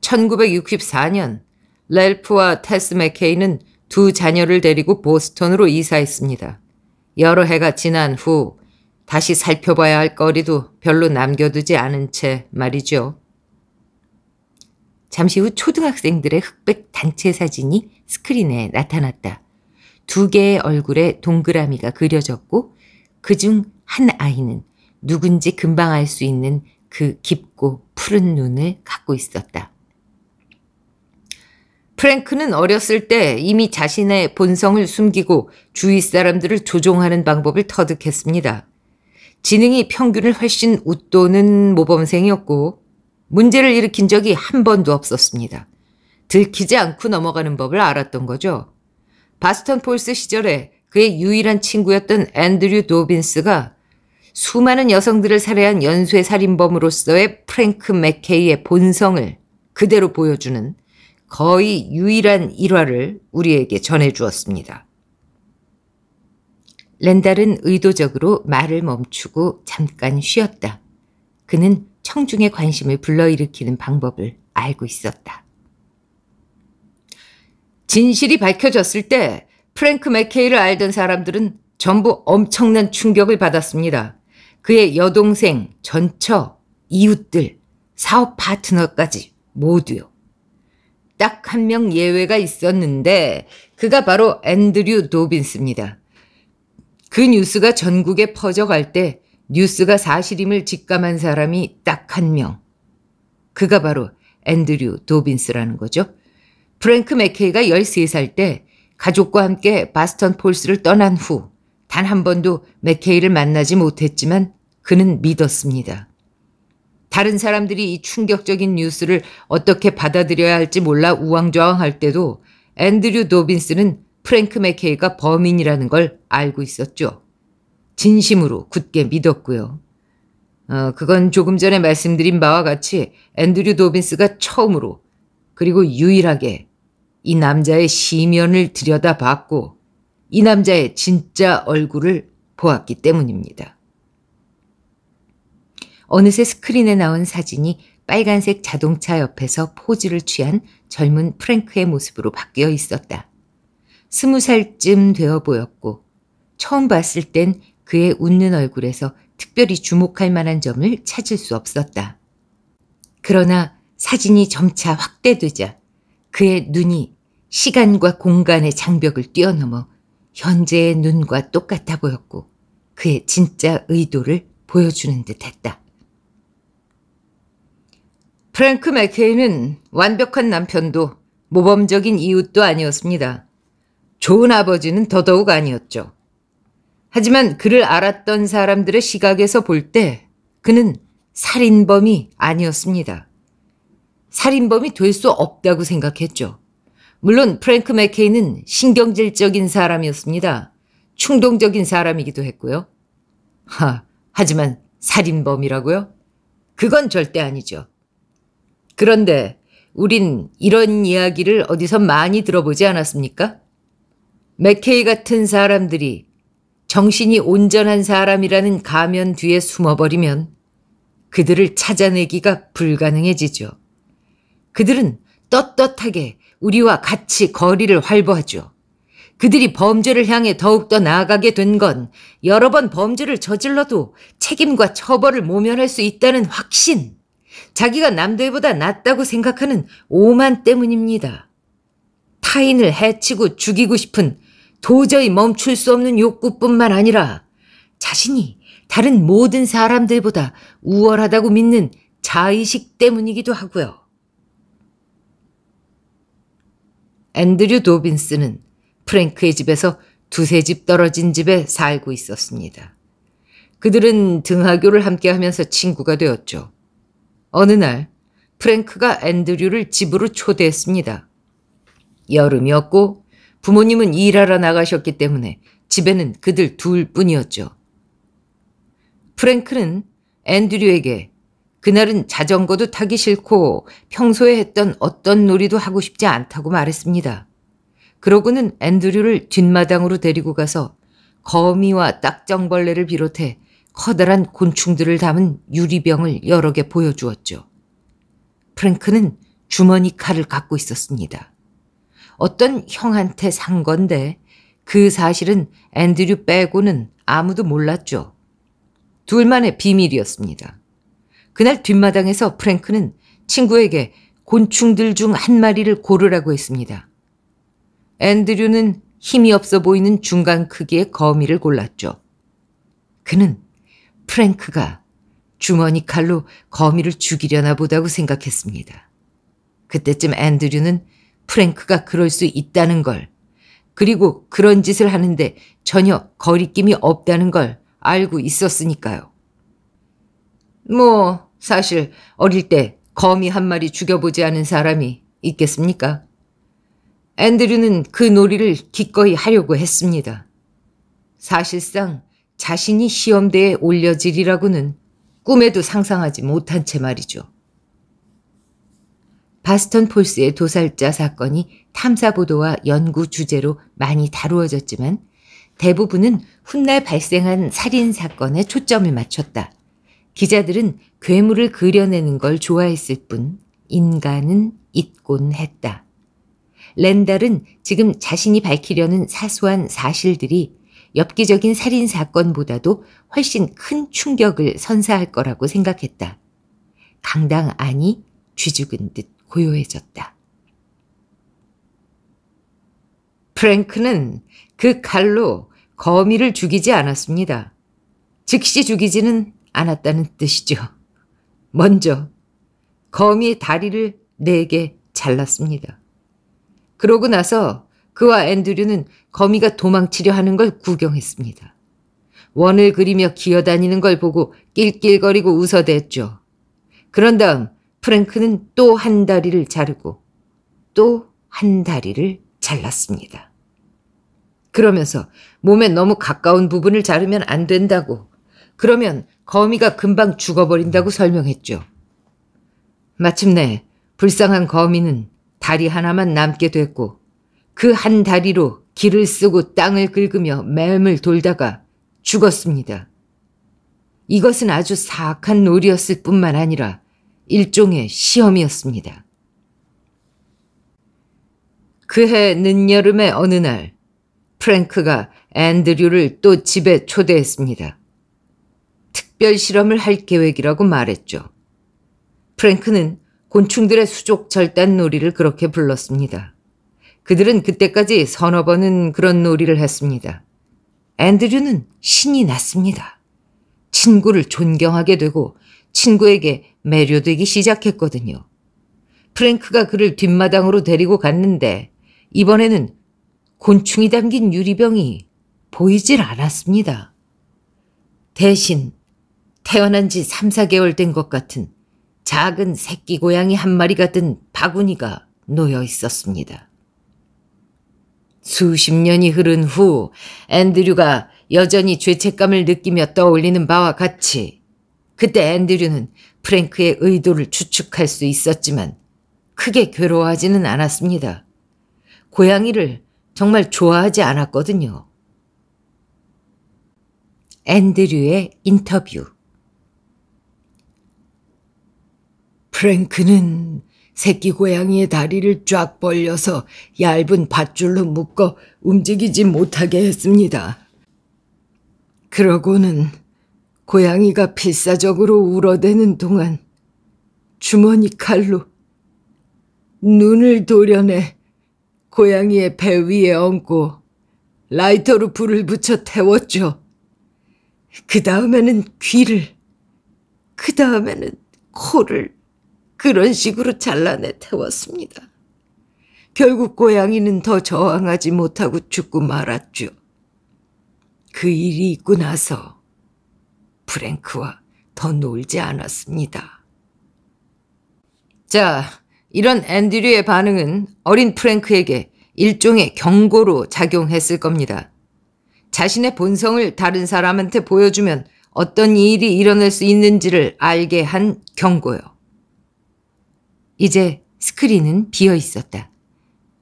1964년 렐프와 테스 맥케이는 두 자녀를 데리고 보스턴으로 이사했습니다. 여러 해가 지난 후 다시 살펴봐야 할 거리도 별로 남겨두지 않은 채 말이죠. 잠시 후 초등학생들의 흑백 단체 사진이 스크린에 나타났다. 두 개의 얼굴에 동그라미가 그려졌고 그 중 한 아이는 누군지 금방 알 수 있는 그 깊고 푸른 눈을 갖고 있었다. 프랭크는 어렸을 때 이미 자신의 본성을 숨기고 주위 사람들을 조종하는 방법을 터득했습니다. 지능이 평균을 훨씬 웃도는 모범생이었고 문제를 일으킨 적이 한 번도 없었습니다. 들키지 않고 넘어가는 법을 알았던 거죠. 바스턴 폴스 시절에 그의 유일한 친구였던 앤드류 도빈스가 수많은 여성들을 살해한 연쇄 살인범으로서의 프랭크 맥케이의 본성을 그대로 보여주는 거의 유일한 일화를 우리에게 전해주었습니다. 렌달은 의도적으로 말을 멈추고 잠깐 쉬었다. 그는 청중의 관심을 불러일으키는 방법을 알고 있었다. 진실이 밝혀졌을 때 프랭크 맥케이를 알던 사람들은 전부 엄청난 충격을 받았습니다. 그의 여동생, 전처, 이웃들, 사업 파트너까지 모두요. 딱 한 명 예외가 있었는데 그가 바로 앤드류 도빈스입니다. 그 뉴스가 전국에 퍼져갈 때 뉴스가 사실임을 직감한 사람이 딱 한 명. 그가 바로 앤드류 도빈스라는 거죠. 프랭크 맥케이가 13살 때 가족과 함께 바스턴 폴스를 떠난 후 단 한 번도 맥케이를 만나지 못했지만 그는 믿었습니다. 다른 사람들이 이 충격적인 뉴스를 어떻게 받아들여야 할지 몰라 우왕좌왕할 때도 앤드류 도빈스는 프랭크 맥케이가 범인이라는 걸 알고 있었죠. 진심으로 굳게 믿었고요. 어, 그건 조금 전에 말씀드린 바와 같이 앤드류 도빈스가 처음으로 그리고 유일하게 이 남자의 시면을 들여다봤고 이 남자의 진짜 얼굴을 보았기 때문입니다. 어느새 스크린에 나온 사진이 빨간색 자동차 옆에서 포즈를 취한 젊은 프랭크의 모습으로 바뀌어 있었다. 스무 살쯤 되어 보였고 처음 봤을 땐 그의 웃는 얼굴에서 특별히 주목할 만한 점을 찾을 수 없었다. 그러나 사진이 점차 확대되자 그의 눈이 시간과 공간의 장벽을 뛰어넘어 현재의 눈과 똑같아 보였고 그의 진짜 의도를 보여주는 듯 했다. 프랭크 맥케이는 완벽한 남편도 모범적인 이웃도 아니었습니다. 좋은 아버지는 더더욱 아니었죠. 하지만 그를 알았던 사람들의 시각에서 볼 때 그는 살인범이 아니었습니다. 살인범이 될 수 없다고 생각했죠. 물론 프랭크 맥케이는 신경질적인 사람이었습니다. 충동적인 사람이기도 했고요. 하, 하지만 살인범이라고요? 그건 절대 아니죠. 그런데 우린 이런 이야기를 어디서 많이 들어보지 않았습니까? 맥케이 같은 사람들이 정신이 온전한 사람이라는 가면 뒤에 숨어버리면 그들을 찾아내기가 불가능해지죠. 그들은 떳떳하게 우리와 같이 거리를 활보하죠. 그들이 범죄를 향해 더욱더 나아가게 된 건 여러 번 범죄를 저질러도 책임과 처벌을 모면할 수 있다는 확신, 자기가 남들보다 낫다고 생각하는 오만 때문입니다. 타인을 해치고 죽이고 싶은 도저히 멈출 수 없는 욕구뿐만 아니라 자신이 다른 모든 사람들보다 우월하다고 믿는 자의식 때문이기도 하고요. 앤드류 도빈스는 프랭크의 집에서 두세 집 떨어진 집에 살고 있었습니다. 그들은 등하교를 함께 하면서 친구가 되었죠. 어느 날 프랭크가 앤드류를 집으로 초대했습니다. 여름이었고 부모님은 일하러 나가셨기 때문에 집에는 그들 둘 뿐이었죠. 프랭크는 앤드류에게 그날은 자전거도 타기 싫고 평소에 했던 어떤 놀이도 하고 싶지 않다고 말했습니다. 그러고는 앤드류를 뒷마당으로 데리고 가서 거미와 딱정벌레를 비롯해 커다란 곤충들을 담은 유리병을 여러 개 보여주었죠. 프랭크는 주머니 칼을 갖고 있었습니다. 어떤 형한테 산 건데 그 사실은 앤드류 빼고는 아무도 몰랐죠. 둘만의 비밀이었습니다. 그날 뒷마당에서 프랭크는 친구에게 곤충들 중 한 마리를 고르라고 했습니다. 앤드류는 힘이 없어 보이는 중간 크기의 거미를 골랐죠. 그는 프랭크가 주머니 칼로 거미를 죽이려나 보다고 생각했습니다. 그때쯤 앤드류는 프랭크가 그럴 수 있다는 걸 그리고 그런 짓을 하는데 전혀 거리낌이 없다는 걸 알고 있었으니까요. 뭐 사실 어릴 때 거미 한 마리 죽여보지 않은 사람이 있겠습니까? 앤드류는 그 놀이를 기꺼이 하려고 했습니다. 사실상 자신이 시험대에 올려지리라고는 꿈에도 상상하지 못한 채 말이죠. 바스턴 폴스의 도살자 사건이 탐사 보도와 연구 주제로 많이 다루어졌지만 대부분은 훗날 발생한 살인 사건에 초점을 맞췄다. 기자들은 괴물을 그려내는 걸 좋아했을 뿐 인간은 잊곤 했다. 렌달은 지금 자신이 밝히려는 사소한 사실들이 엽기적인 살인 사건보다도 훨씬 큰 충격을 선사할 거라고 생각했다. 강당 안이 쥐죽은 듯 고요해졌다. 프랭크는 그 칼로 거미를 죽이지 않았습니다. 즉시 죽이지는 않았다는 뜻이죠. 먼저 거미의 다리를 네개 잘랐습니다. 그러고 나서 그와 앤드류는 거미가 도망치려 하는 걸 구경했습니다. 원을 그리며 기어다니는 걸 보고 낄낄거리고 웃어댔죠. 그런 다음 프랭크는 또 한 다리를 자르고 또 한 다리를 잘랐습니다. 그러면서 몸에 너무 가까운 부분을 자르면 안 된다고 그러면 거미가 금방 죽어버린다고 설명했죠. 마침내 불쌍한 거미는 다리 하나만 남게 됐고 그 한 다리로 길을 쓰고 땅을 긁으며 맴을 돌다가 죽었습니다. 이것은 아주 사악한 놀이였을 뿐만 아니라 일종의 시험이었습니다. 그해 늦여름의 어느 날 프랭크가 앤드류를 또 집에 초대했습니다. 특별 실험을 할 계획이라고 말했죠. 프랭크는 곤충들의 수족 절단 놀이를 그렇게 불렀습니다. 그들은 그때까지 서너 번은 그런 놀이를 했습니다. 앤드류는 신이 났습니다. 친구를 존경하게 되고 친구에게 매료되기 시작했거든요. 프랭크가 그를 뒷마당으로 데리고 갔는데 이번에는 곤충이 담긴 유리병이 보이질 않았습니다. 대신 태어난 지 3, 4개월 된 것 같은 작은 새끼 고양이 한 마리가 든 바구니가 놓여 있었습니다. 수십 년이 흐른 후 앤드류가 여전히 죄책감을 느끼며 떠올리는 바와 같이 그때 앤드류는 프랭크의 의도를 추측할 수 있었지만 크게 괴로워하지는 않았습니다. 고양이를 정말 좋아하지 않았거든요. 앤드류의 인터뷰 프랭크는 새끼 고양이의 다리를 쫙 벌려서 얇은 밧줄로 묶어 움직이지 못하게 했습니다. 그러고는 고양이가 필사적으로 울어대는 동안 주머니 칼로 눈을 도려내 고양이의 배 위에 얹고 라이터로 불을 붙여 태웠죠. 그 다음에는 귀를, 그 다음에는 코를 그런 식으로 잘라내 태웠습니다. 결국 고양이는 더 저항하지 못하고 죽고 말았죠. 그 일이 있고 나서 프랭크와 더 놀지 않았습니다. 자, 이런 앤드류의 반응은 어린 프랭크에게 일종의 경고로 작용했을 겁니다. 자신의 본성을 다른 사람한테 보여주면 어떤 일이 일어날 수 있는지를 알게 한 경고요. 이제 스크린은 비어 있었다.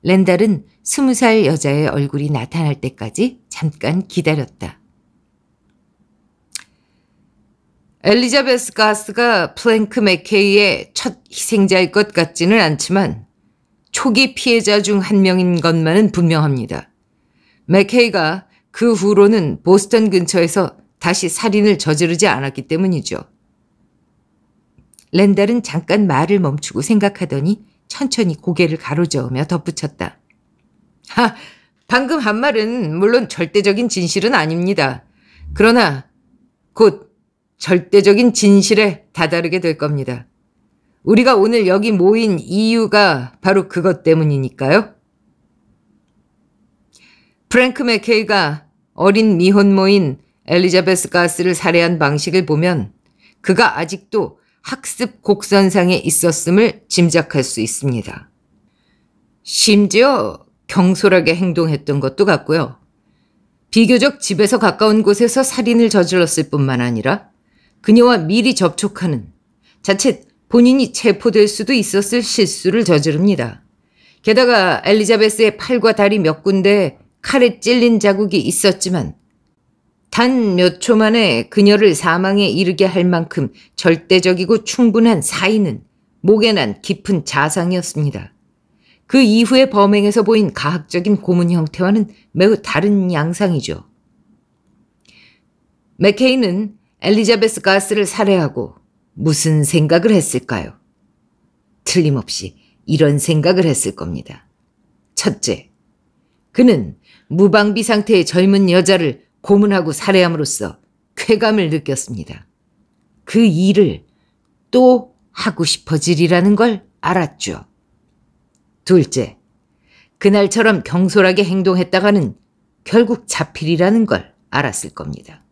렌달은 스무 살 여자의 얼굴이 나타날 때까지 잠깐 기다렸다. 엘리자베스 가스가 플랭크 맥케이의 첫 희생자일 것 같지는 않지만 초기 피해자 중 한 명인 것만은 분명합니다. 맥케이가 그 후로는 보스턴 근처에서 다시 살인을 저지르지 않았기 때문이죠. 렌달은 잠깐 말을 멈추고 생각하더니 천천히 고개를 가로저으며 덧붙였다. 하, 방금 한 말은 물론 절대적인 진실은 아닙니다. 그러나 곧 절대적인 진실에 다다르게 될 겁니다. 우리가 오늘 여기 모인 이유가 바로 그것 때문이니까요. 프랭크 맥케이가 어린 미혼모인 엘리자베스 가스를 살해한 방식을 보면 그가 아직도 학습 곡선상에 있었음을 짐작할 수 있습니다. 심지어 경솔하게 행동했던 것도 같고요. 비교적 집에서 가까운 곳에서 살인을 저질렀을 뿐만 아니라 그녀와 미리 접촉하는 자칫 본인이 체포될 수도 있었을 실수를 저지릅니다. 게다가 엘리자베스의 팔과 다리 몇 군데 칼에 찔린 자국이 있었지만 단 몇 초 만에 그녀를 사망에 이르게 할 만큼 절대적이고 충분한 사인은 목에 난 깊은 자상이었습니다. 그이후에 범행에서 보인 가학적인 고문 형태와는 매우 다른 양상이죠. 맥케인은 엘리자베스 가스를 살해하고 무슨 생각을 했을까요? 틀림없이 이런 생각을 했을 겁니다. 첫째, 그는 무방비 상태의 젊은 여자를 고문하고 살해함으로써 쾌감을 느꼈습니다. 그 일을 또 하고 싶어지리라는 걸 알았죠. 둘째, 그날처럼 경솔하게 행동했다가는 결국 잡히이라는걸 알았을 겁니다.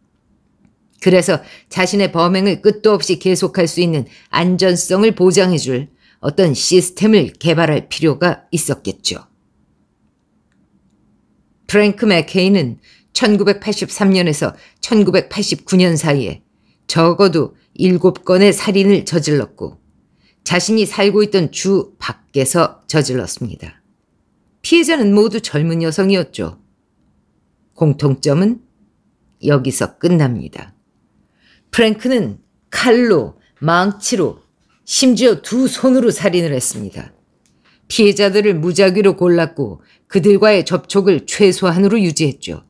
그래서 자신의 범행을 끝도 없이 계속할 수 있는 안전성을 보장해줄 어떤 시스템을 개발할 필요가 있었겠죠. 프랭크 맥케인은 1983년에서 1989년 사이에 적어도 7건의 살인을 저질렀고 자신이 살고 있던 주 밖에서 저질렀습니다. 피해자는 모두 젊은 여성이었죠. 공통점은 여기서 끝납니다. 프랭크는 칼로, 망치로, 심지어 두 손으로 살인을 했습니다. 피해자들을 무작위로 골랐고 그들과의 접촉을 최소한으로 유지했죠.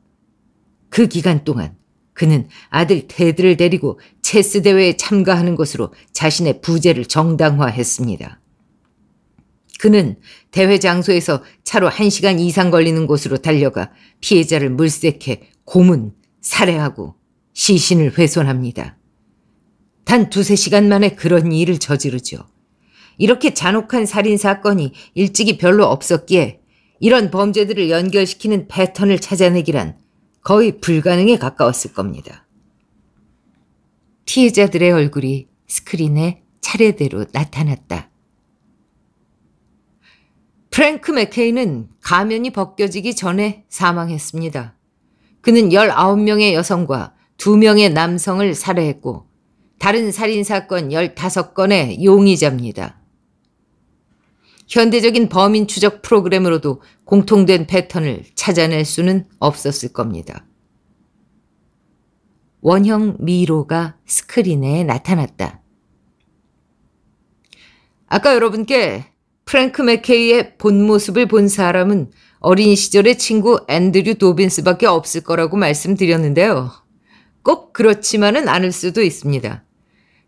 그 기간 동안 그는 아들 테드를 데리고 체스 대회에 참가하는 것으로 자신의 부재를 정당화했습니다. 그는 대회 장소에서 차로 1시간 이상 걸리는 곳으로 달려가 피해자를 물색해 고문, 살해하고 시신을 훼손합니다. 단 두세 시간 만에 그런 일을 저지르죠. 이렇게 잔혹한 살인 사건이 일찍이 별로 없었기에 이런 범죄들을 연결시키는 패턴을 찾아내기란 거의 불가능에 가까웠을 겁니다. 피해자들의 얼굴이 스크린에 차례대로 나타났다. 프랭크 맥케이는 가면이 벗겨지기 전에 사망했습니다. 그는 19명의 여성과 두명의 남성을 살해했고 다른 살인사건 15건의 용의자입니다. 현대적인 범인 추적 프로그램으로도 공통된 패턴을 찾아낼 수는 없었을 겁니다. 원형 미로가 스크린에 나타났다. 아까 여러분께 프랭크 맥케이의 본 모습을 본 사람은 어린 시절의 친구 앤드류 도빈스밖에 없을 거라고 말씀드렸는데요. 꼭 그렇지만은 않을 수도 있습니다.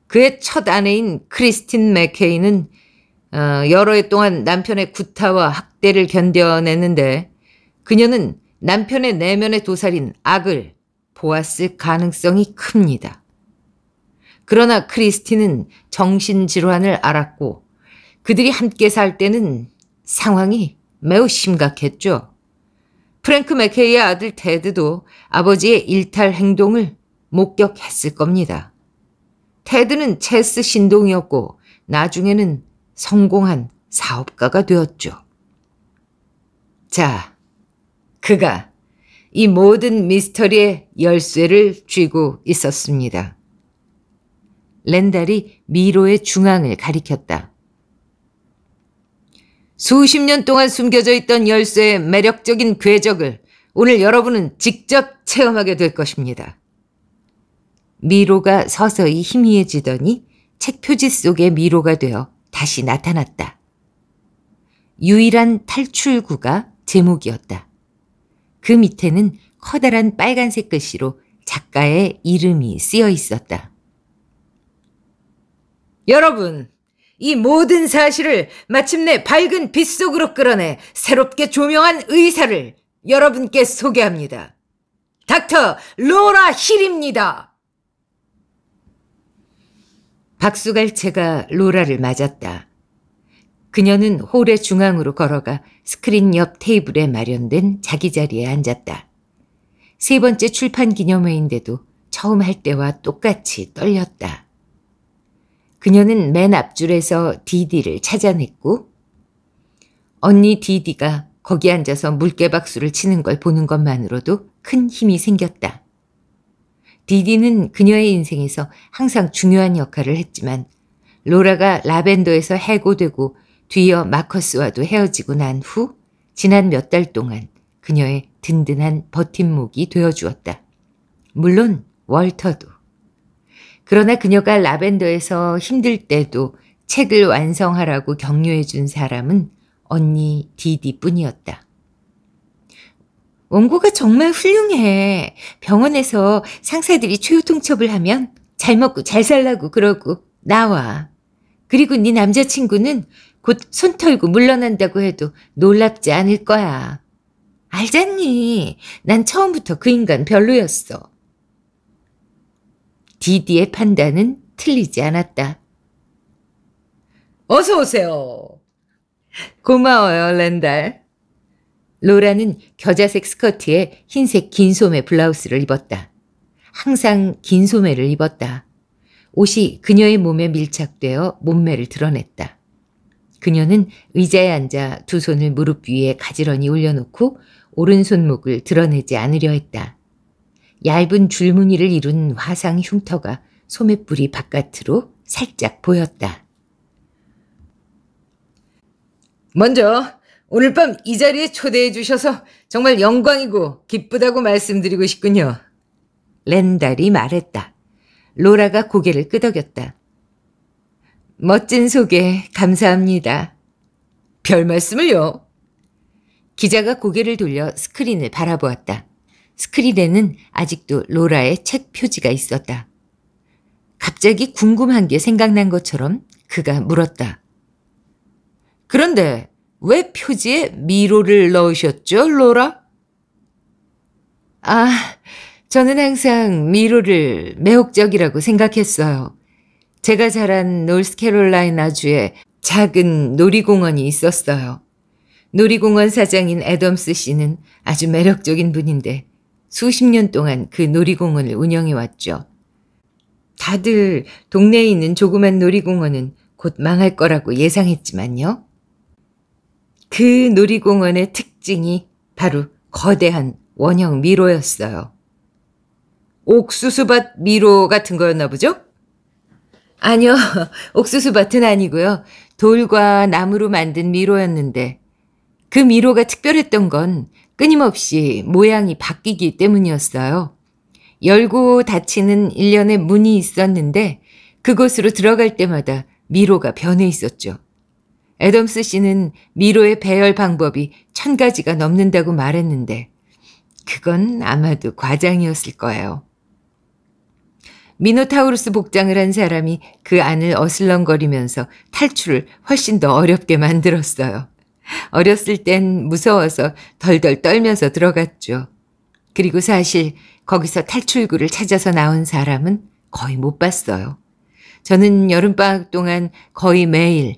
그의 첫 아내인 크리스틴 맥케이는 어, 여러 해 동안 남편의 구타와 학대를 견뎌냈는데 그녀는 남편의 내면의 도살인 악을 보았을 가능성이 큽니다. 그러나 크리스틴은 정신질환을 앓았고 그들이 함께 살 때는 상황이 매우 심각했죠. 프랭크 맥케이의 아들 테드도 아버지의 일탈 행동을 목격했을 겁니다. 테드는 체스 신동이었고 나중에는 성공한 사업가가 되었죠. 자, 그가 이 모든 미스터리의 열쇠를 쥐고 있었습니다. 렌달이 미로의 중앙을 가리켰다. 수십 년 동안 숨겨져 있던 열쇠의 매력적인 궤적을 오늘 여러분은 직접 체험하게 될 것입니다. 미로가 서서히 희미해지더니 책 표지 속의 미로가 되어 다시 나타났다. 유일한 탈출구가 제목이었다. 그 밑에는 커다란 빨간색 글씨로 작가의 이름이 쓰여 있었다. 여러분, 이 모든 사실을 마침내 밝은 빛 속으로 끌어내 새롭게 조명한 의사를 여러분께 소개합니다. 닥터 로라 힐입니다. 박수갈채가 로라를 맞았다. 그녀는 홀의 중앙으로 걸어가 스크린 옆 테이블에 마련된 자기 자리에 앉았다. 세 번째 출판 기념회인데도 처음 할 때와 똑같이 떨렸다. 그녀는 맨 앞줄에서 디디를 찾아냈고 언니 디디가 거기 앉아서 물개박수를 치는 걸 보는 것만으로도 큰 힘이 생겼다. 디디는 그녀의 인생에서 항상 중요한 역할을 했지만 로라가 라벤더에서 해고되고 뒤이어 마커스와도 헤어지고 난 후 지난 몇 달 동안 그녀의 든든한 버팀목이 되어주었다. 물론 월터도. 그러나 그녀가 라벤더에서 힘들 때도 책을 완성하라고 격려해준 사람은 언니 디디뿐이었다. 원고가 정말 훌륭해. 병원에서 상사들이 최후 통첩을 하면 잘 먹고 잘 살라고 그러고 나와. 그리고 네 남자친구는 곧 손 털고 물러난다고 해도 놀랍지 않을 거야. 알잖니. 난 처음부터 그 인간 별로였어. 디디의 판단은 틀리지 않았다. 어서 오세요. 고마워요, 렌달. 로라는 겨자색 스커트에 흰색 긴 소매 블라우스를 입었다. 항상 긴 소매를 입었다. 옷이 그녀의 몸에 밀착되어 몸매를 드러냈다. 그녀는 의자에 앉아 두 손을 무릎 위에 가지런히 올려놓고 오른손목을 드러내지 않으려 했다. 얇은 줄무늬를 이룬 화상 흉터가 소매뿔리 바깥으로 살짝 보였다. 먼저 오늘 밤 이 자리에 초대해 주셔서 정말 영광이고 기쁘다고 말씀드리고 싶군요. 렌달이 말했다. 로라가 고개를 끄덕였다. 멋진 소개 감사합니다. 별 말씀을요. 기자가 고개를 돌려 스크린을 바라보았다. 스크린에는 아직도 로라의 책 표지가 있었다. 갑자기 궁금한 게 생각난 것처럼 그가 물었다. 그런데 왜 표지에 미로를 넣으셨죠, 로라? 아, 저는 항상 미로를 매혹적이라고 생각했어요. 제가 자란 노스캐롤라이나주에 작은 놀이공원이 있었어요. 놀이공원 사장인 애덤스 씨는 아주 매력적인 분인데 수십 년 동안 그 놀이공원을 운영해 왔죠. 다들 동네에 있는 조그만 놀이공원은 곧 망할 거라고 예상했지만요. 그 놀이공원의 특징이 바로 거대한 원형 미로였어요. 옥수수밭 미로 같은 거였나 보죠? 아니요. 옥수수밭은 아니고요. 돌과 나무로 만든 미로였는데 그 미로가 특별했던 건 끊임없이 모양이 바뀌기 때문이었어요. 열고 닫히는 일련의 문이 있었는데 그곳으로 들어갈 때마다 미로가 변해 있었죠. 애덤스 씨는 미로의 배열 방법이 천 가지가 넘는다고 말했는데 그건 아마도 과장이었을 거예요. 미노타우루스 복장을 한 사람이 그 안을 어슬렁거리면서 탈출을 훨씬 더 어렵게 만들었어요. 어렸을 땐 무서워서 덜덜 떨면서 들어갔죠. 그리고 사실 거기서 탈출구를 찾아서 나온 사람은 거의 못 봤어요. 저는 여름방학 동안 거의 매일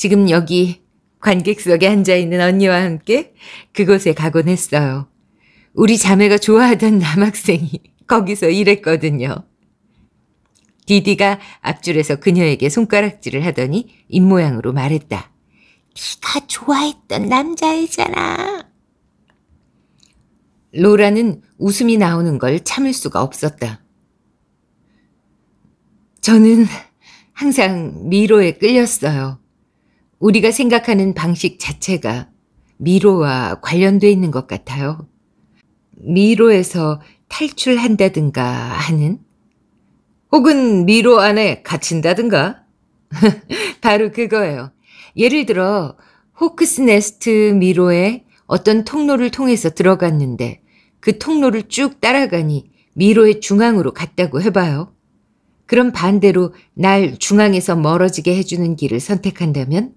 지금 여기 관객석에 앉아있는 언니와 함께 그곳에 가곤 했어요. 우리 자매가 좋아하던 남학생이 거기서 일했거든요. 디디가 앞줄에서 그녀에게 손가락질을 하더니 입모양으로 말했다. 네가 좋아했던 남자애잖아. 로라는 웃음이 나오는 걸 참을 수가 없었다. 저는 항상 미로에 끌렸어요. 우리가 생각하는 방식 자체가 미로와 관련되어 있는 것 같아요. 미로에서 탈출한다든가 하는 혹은 미로 안에 갇힌다든가 바로 그거예요. 예를 들어 호크스 네스트 미로에 어떤 통로를 통해서 들어갔는데 그 통로를 쭉 따라가니 미로의 중앙으로 갔다고 해봐요. 그럼 반대로 날 중앙에서 멀어지게 해주는 길을 선택한다면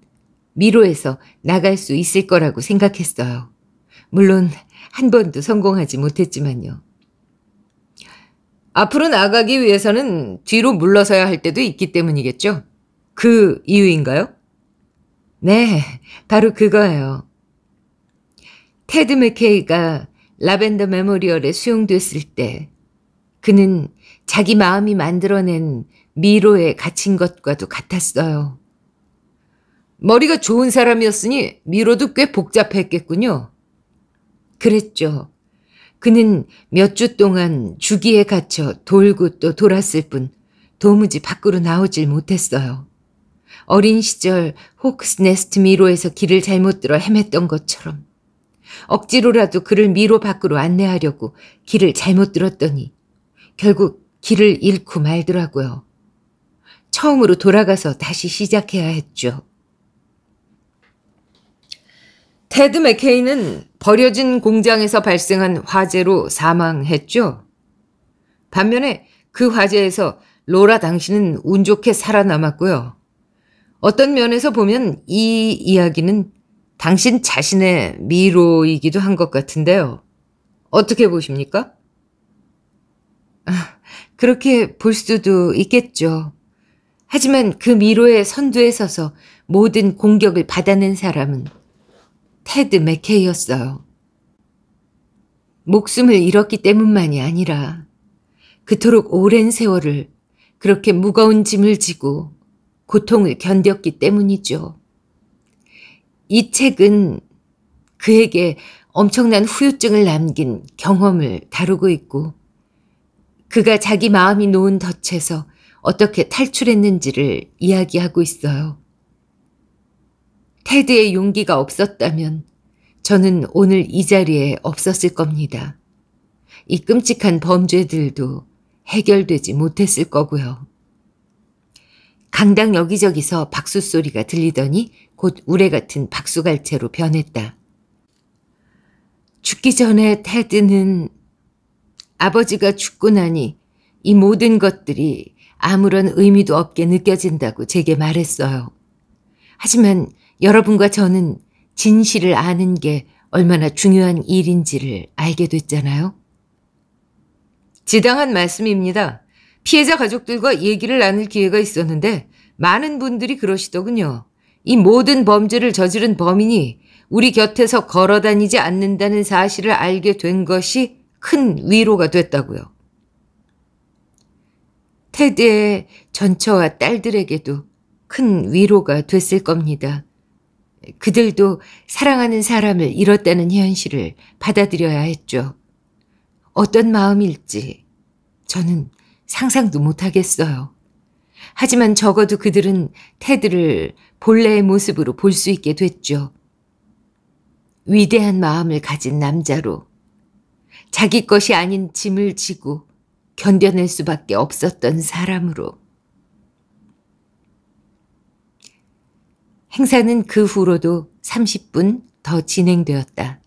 미로에서 나갈 수 있을 거라고 생각했어요. 물론 한 번도 성공하지 못했지만요. 앞으로 나가기 위해서는 뒤로 물러서야 할 때도 있기 때문이겠죠? 그 이유인가요? 네, 바로 그거예요. 테드 맥케이가 라벤더 메모리얼에 수용됐을 때 그는 자기 마음이 만들어낸 미로에 갇힌 것과도 같았어요. 머리가 좋은 사람이었으니 미로도 꽤 복잡했겠군요. 그랬죠. 그는 몇 주 동안 주기에 갇혀 돌고 또 돌았을 뿐 도무지 밖으로 나오질 못했어요. 어린 시절 호크스 네스트 미로에서 길을 잘못 들어 헤맸던 것처럼 억지로라도 그를 미로 밖으로 안내하려고 길을 잘못 들었더니 결국 길을 잃고 말더라고요. 처음으로 돌아가서 다시 시작해야 했죠. 테드 맥케이는 버려진 공장에서 발생한 화재로 사망했죠. 반면에 그 화재에서 로라 당신은 운 좋게 살아남았고요. 어떤 면에서 보면 이 이야기는 당신 자신의 미로이기도 한 것 같은데요. 어떻게 보십니까? 그렇게 볼 수도 있겠죠. 하지만 그 미로의 선두에 서서 모든 공격을 받아낸 사람은 테드 맥케이였어요. 목숨을 잃었기 때문만이 아니라 그토록 오랜 세월을 그렇게 무거운 짐을 지고 고통을 견뎠기 때문이죠. 이 책은 그에게 엄청난 후유증을 남긴 경험을 다루고 있고 그가 자기 마음이 놓은 덫에서 어떻게 탈출했는지를 이야기하고 있어요. 테드의 용기가 없었다면 저는 오늘 이 자리에 없었을 겁니다. 이 끔찍한 범죄들도 해결되지 못했을 거고요. 강당 여기저기서 박수 소리가 들리더니 곧 우레 같은 박수갈채로 변했다. 죽기 전에 테드는 아버지가 죽고 나니 이 모든 것들이 아무런 의미도 없게 느껴진다고 제게 말했어요. 하지만 여러분과 저는 진실을 아는 게 얼마나 중요한 일인지를 알게 됐잖아요. 지당한 말씀입니다. 피해자 가족들과 얘기를 나눌 기회가 있었는데 많은 분들이 그러시더군요. 이 모든 범죄를 저지른 범인이 우리 곁에서 걸어 다니지 않는다는 사실을 알게 된 것이 큰 위로가 됐다고요. 테드의 전처와 딸들에게도 큰 위로가 됐을 겁니다. 그들도 사랑하는 사람을 잃었다는 현실을 받아들여야 했죠. 어떤 마음일지 저는 상상도 못하겠어요. 하지만 적어도 그들은 테드를 본래의 모습으로 볼 수 있게 됐죠. 위대한 마음을 가진 남자로 자기 것이 아닌 짐을 지고 견뎌낼 수밖에 없었던 사람으로 행사는 그 후로도 30분 더 진행되었다.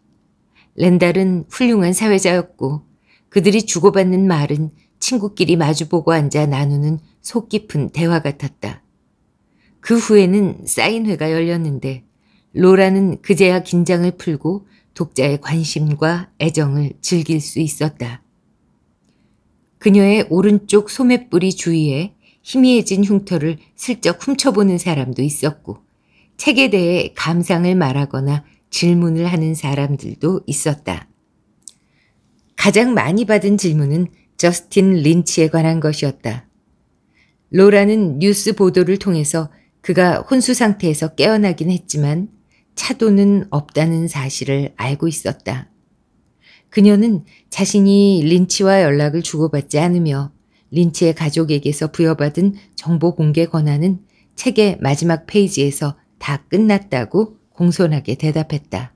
렌달은 훌륭한 사회자였고 그들이 주고받는 말은 친구끼리 마주보고 앉아 나누는 속 깊은 대화 같았다. 그 후에는 사인회가 열렸는데 로라는 그제야 긴장을 풀고 독자의 관심과 애정을 즐길 수 있었다. 그녀의 오른쪽 소매뿌리 주위에 희미해진 흉터를 슬쩍 훔쳐보는 사람도 있었고 책에 대해 감상을 말하거나 질문을 하는 사람들도 있었다. 가장 많이 받은 질문은 저스틴 린치에 관한 것이었다. 로라는 뉴스 보도를 통해서 그가 혼수 상태에서 깨어나긴 했지만 차도는 없다는 사실을 알고 있었다. 그녀는 자신이 린치와 연락을 주고받지 않으며 린치의 가족에게서 부여받은 정보 공개 권한은 책의 마지막 페이지에서 다 끝났다고 공손하게 대답했다.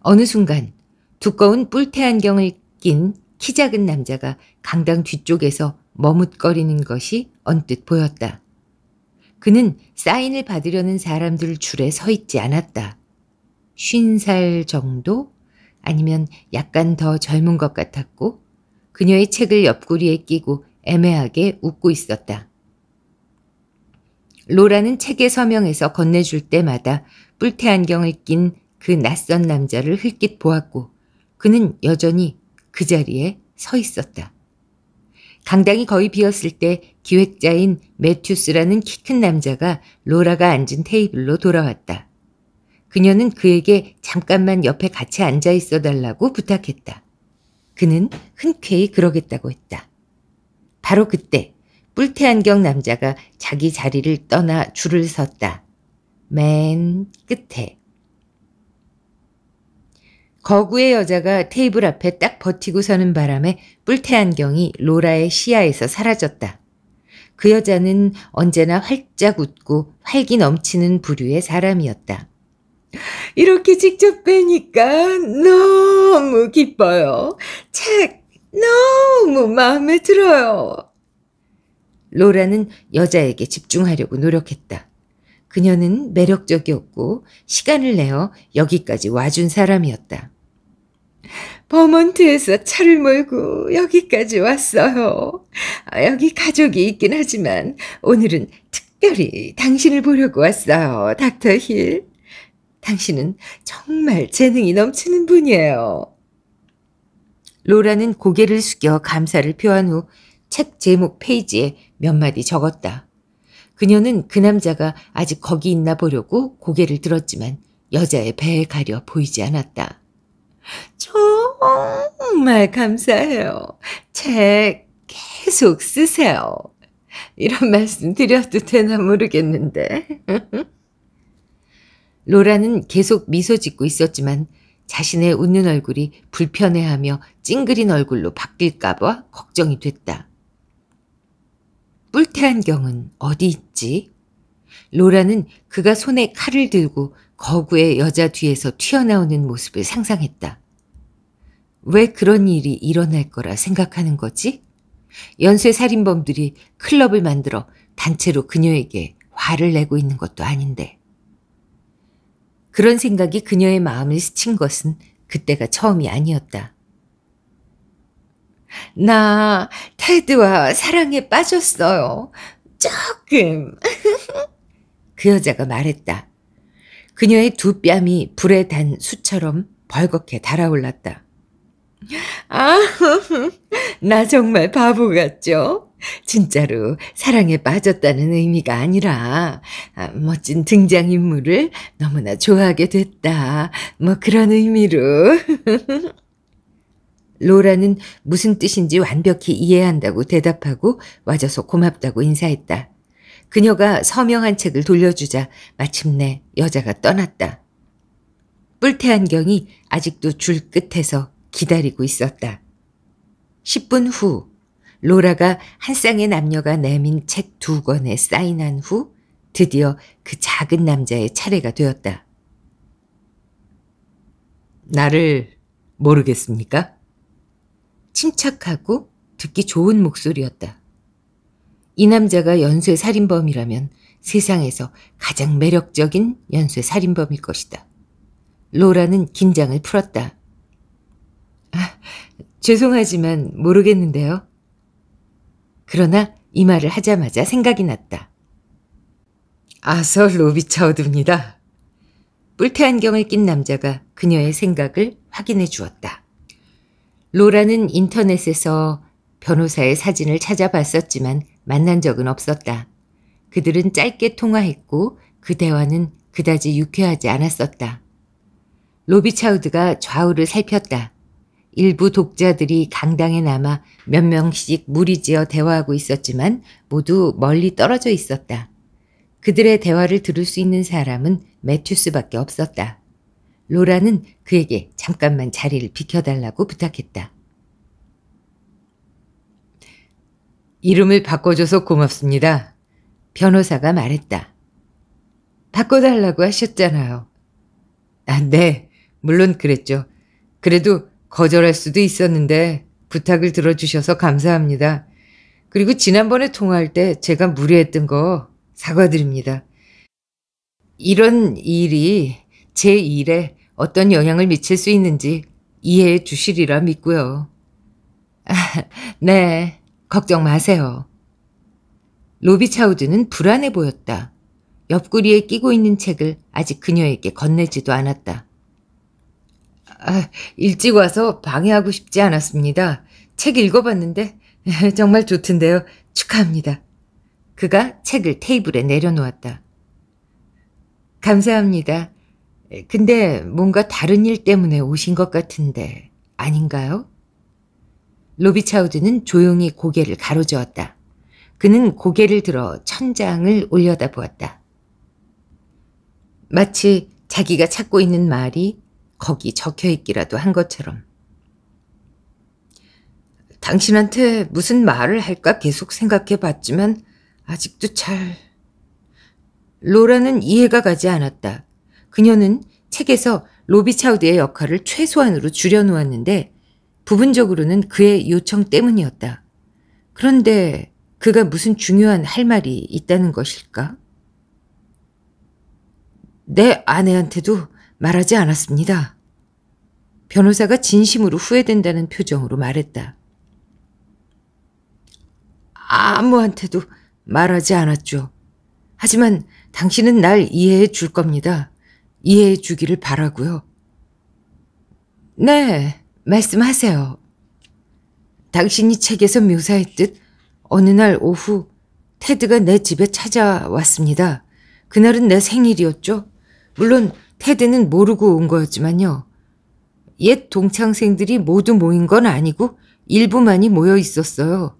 어느 순간 두꺼운 뿔테 안경을 낀 키 작은 남자가 강당 뒤쪽에서 머뭇거리는 것이 언뜻 보였다. 그는 사인을 받으려는 사람들 줄에 서 있지 않았다. 쉰 살 정도? 아니면 약간 더 젊은 것 같았고 그녀의 책을 옆구리에 끼고 애매하게 웃고 있었다. 로라는 책의서명에서 건네줄 때마다 뿔테 안경을 낀 그 낯선 남자를 흘낏 보았고 그는 여전히 그 자리에 서 있었다. 강당이 거의 비었을 때 기획자인 매튜스라는 키 큰 남자가 로라가 앉은 테이블로 돌아왔다. 그녀는 그에게 잠깐만 옆에 같이 앉아 있어 달라고 부탁했다. 그는 흔쾌히 그러겠다고 했다. 바로 그때 뿔테안경 남자가 자기 자리를 떠나 줄을 섰다. 맨 끝에. 거구의 여자가 테이블 앞에 딱 버티고 서는 바람에 뿔테안경이 로라의 시야에서 사라졌다. 그 여자는 언제나 활짝 웃고 활기 넘치는 부류의 사람이었다. 이렇게 직접 뵈니까 너무 기뻐요. 책 너무 마음에 들어요. 로라는 여자에게 집중하려고 노력했다. 그녀는 매력적이었고 시간을 내어 여기까지 와준 사람이었다. 버먼트에서 차를 몰고 여기까지 왔어요. 여기 가족이 있긴 하지만 오늘은 특별히 당신을 보려고 왔어요, 닥터 힐. 당신은 정말 재능이 넘치는 분이에요. 로라는 고개를 숙여 감사를 표한 후 책 제목 페이지에 몇 마디 적었다. 그녀는 그 남자가 아직 거기 있나 보려고 고개를 들었지만 여자의 배에 가려 보이지 않았다. 정말 감사해요. 책 계속 쓰세요. 이런 말씀 드려도 되나 모르겠는데. 로라는 계속 미소 짓고 있었지만 자신의 웃는 얼굴이 불편해하며 찡그린 얼굴로 바뀔까 봐 걱정이 됐다. 뿔테안경은 어디 있지? 로라는 그가 손에 칼을 들고 거구의 여자 뒤에서 튀어나오는 모습을 상상했다. 왜 그런 일이 일어날 거라 생각하는 거지? 연쇄 살인범들이 클럽을 만들어 단체로 그녀에게 화를 내고 있는 것도 아닌데. 그런 생각이 그녀의 마음을 스친 것은 그때가 처음이 아니었다. 나 테드와 사랑에 빠졌어요. 조금. 그 여자가 말했다. 그녀의 두 뺨이 불에 단 수처럼 벌겋게 달아올랐다. 아, 나 정말 바보 같죠? 진짜로 사랑에 빠졌다는 의미가 아니라 아, 멋진 등장인물을 너무나 좋아하게 됐다. 뭐 그런 의미로. 로라는 무슨 뜻인지 완벽히 이해한다고 대답하고 와줘서 고맙다고 인사했다. 그녀가 서명한 책을 돌려주자 마침내 여자가 떠났다. 뿔테 안경이 아직도 줄 끝에서 기다리고 있었다. 10분 후 로라가 한 쌍의 남녀가 내민 책 두 권에 사인한 후 드디어 그 작은 남자의 차례가 되었다. 나를 모르겠습니까? 침착하고 듣기 좋은 목소리였다. 이 남자가 연쇄 살인범이라면 세상에서 가장 매력적인 연쇄 살인범일 것이다. 로라는 긴장을 풀었다. 아, 죄송하지만 모르겠는데요. 그러나 이 말을 하자마자 생각이 났다. 아서 로비차우드입니다. 뿔테 안경을 낀 남자가 그녀의 생각을 확인해 주었다. 로라는 인터넷에서 변호사의 사진을 찾아봤었지만 만난 적은 없었다. 그들은 짧게 통화했고 그 대화는 그다지 유쾌하지 않았었다. 로비차우드가 좌우를 살폈다. 일부 독자들이 강당에 남아 몇 명씩 무리지어 대화하고 있었지만 모두 멀리 떨어져 있었다. 그들의 대화를 들을 수 있는 사람은 매튜스밖에 없었다. 로라는 그에게 잠깐만 자리를 비켜달라고 부탁했다. 이름을 바꿔줘서 고맙습니다. 변호사가 말했다. 바꿔달라고 하셨잖아요. 아, 네, 물론 그랬죠. 그래도 거절할 수도 있었는데 부탁을 들어주셔서 감사합니다. 그리고 지난번에 통화할 때 제가 무례했던 거 사과드립니다. 이런 일이 제 일에 어떤 영향을 미칠 수 있는지 이해해 주시리라 믿고요. 아, 네, 걱정 마세요. 로비차우드는 불안해 보였다. 옆구리에 끼고 있는 책을 아직 그녀에게 건네지도 않았다. 아, 일찍 와서 방해하고 싶지 않았습니다. 책 읽어봤는데 정말 좋던데요. 축하합니다. 그가 책을 테이블에 내려놓았다. 감사합니다. 예, 근데 뭔가 다른 일 때문에 오신 것 같은데 아닌가요? 로비차우드는 조용히 고개를 가로저었다. 그는 고개를 들어 천장을 올려다보았다. 마치 자기가 찾고 있는 말이 거기 적혀있기라도 한 것처럼. 당신한테 무슨 말을 할까 계속 생각해봤지만 아직도 잘... 로라는 이해가 가지 않았다. 그녀는 책에서 로비 차우드의 역할을 최소한으로 줄여놓았는데 부분적으로는 그의 요청 때문이었다. 그런데 그가 무슨 중요한 할 말이 있다는 것일까? 내 아내한테도 말하지 않았습니다. 변호사가 진심으로 후회된다는 표정으로 말했다. 아무한테도 말하지 않았죠. 하지만 당신은 날 이해해 줄 겁니다. 이해해 주기를 바라고요. 네, 말씀하세요. 당신이 책에서 묘사했듯 어느 날 오후 테드가 내 집에 찾아왔습니다. 그날은 내 생일이었죠. 물론 테드는 모르고 온 거였지만요. 옛 동창생들이 모두 모인 건 아니고 일부만이 모여 있었어요.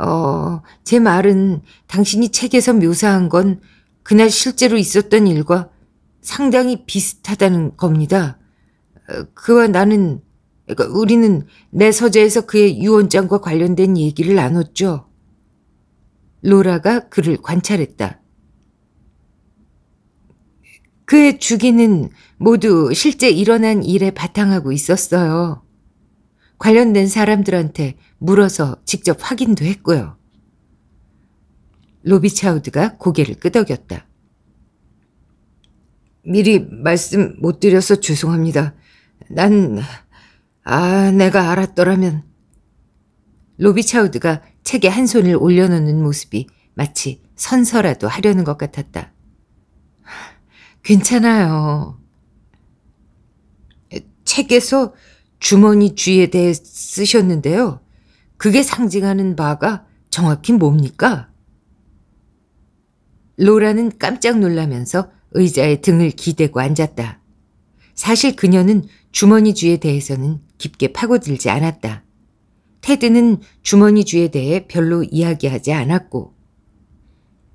어, 제 말은 당신이 책에서 묘사한 건 그날 실제로 있었던 일과 상당히 비슷하다는 겁니다. 어, 그와 나는, 그러니까 우리는 내 서재에서 그의 유언장과 관련된 얘기를 나눴죠. 로라가 그를 관찰했다. 그의 주기는 모두 실제 일어난 일에 바탕하고 있었어요. 관련된 사람들한테 물어서 직접 확인도 했고요. 로비차우드가 고개를 끄덕였다. 미리 말씀 못 드려서 죄송합니다. 난, 아, 내가 알았더라면. 로비차우드가 책에 한 손을 올려놓는 모습이 마치 선서라도 하려는 것 같았다. 괜찮아요. 책에서 주머니 쥐에 대해 쓰셨는데요. 그게 상징하는 바가 정확히 뭡니까? 로라는 깜짝 놀라면서 의자에 등을 기대고 앉았다. 사실 그녀는 주머니주에 대해서는 깊게 파고들지 않았다. 테드는 주머니주에 대해 별로 이야기하지 않았고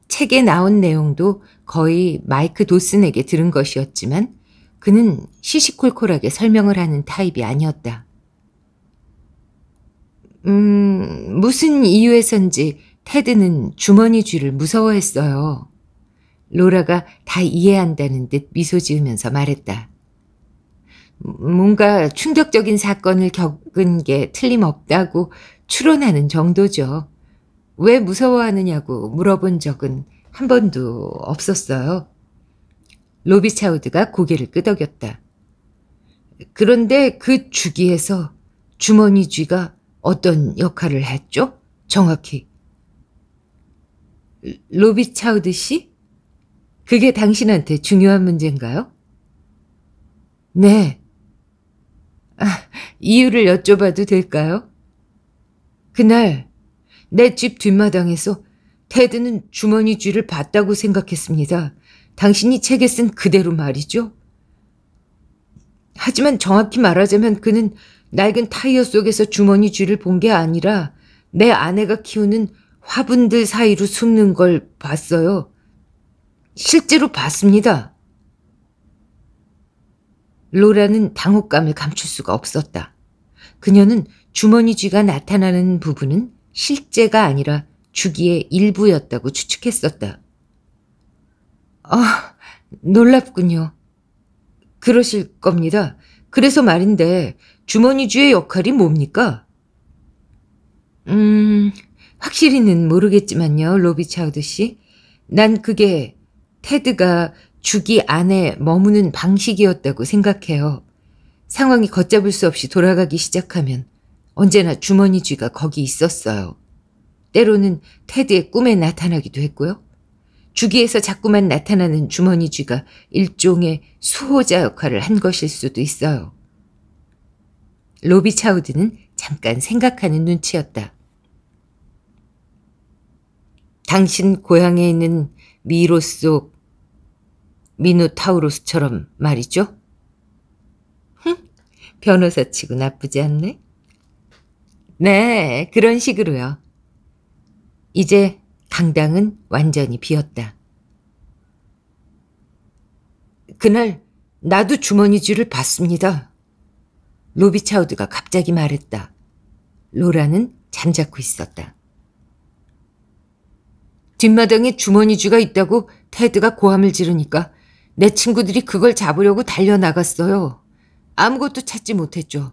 책에 나온 내용도 거의 마이크 도슨에게 들은 것이었지만 그는 시시콜콜하게 설명을 하는 타입이 아니었다. 음, 무슨 이유에선지 테드는 주머니쥐를 무서워했어요. 로라가 다 이해한다는 듯 미소 지으면서 말했다. 뭔가 충격적인 사건을 겪은 게 틀림없다고 추론하는 정도죠. 왜 무서워하느냐고 물어본 적은 한 번도 없었어요. 로비차우드가 고개를 끄덕였다. 그런데 그 주기에서 주머니 쥐가 어떤 역할을 했죠? 정확히. 로비차우드 씨? 그게 당신한테 중요한 문제인가요? 네. 아, 이유를 여쭤봐도 될까요? 그날 내 집 뒷마당에서 테드는 주머니 쥐를 봤다고 생각했습니다. 당신이 책에 쓴 그대로 말이죠. 하지만 정확히 말하자면 그는 낡은 타이어 속에서 주머니 쥐를 본 게 아니라 내 아내가 키우는 화분들 사이로 숨는 걸 봤어요. 실제로 봤습니다. 로라는 당혹감을 감출 수가 없었다. 그녀는 주머니 쥐가 나타나는 부분은 실제가 아니라 주기의 일부였다고 추측했었다. 아, 놀랍군요. 그러실 겁니다. 그래서 말인데 주머니 쥐의 역할이 뭡니까? 음, 확실히는 모르겠지만요, 로비차우드 씨. 난 그게 테드가 주기 안에 머무는 방식이었다고 생각해요. 상황이 걷잡을 수 없이 돌아가기 시작하면 언제나 주머니 쥐가 거기 있었어요. 때로는 테드의 꿈에 나타나기도 했고요. 주기에서 자꾸만 나타나는 주머니 쥐가 일종의 수호자 역할을 한 것일 수도 있어요. 로비 차우드는 잠깐 생각하는 눈치였다. 당신 고향에 있는 미로 속 미노타우로스처럼 말이죠. 흥, 변호사치고 나쁘지 않네. 네, 그런 식으로요. 이제 강당은 완전히 비었다. 그날 나도 주머니줄을 봤습니다. 로비차우드가 갑자기 말했다. 로라는 잠자코 있었다. 뒷마당에 주머니쥐가 있다고 테드가 고함을 지르니까 내 친구들이 그걸 잡으려고 달려나갔어요. 아무것도 찾지 못했죠.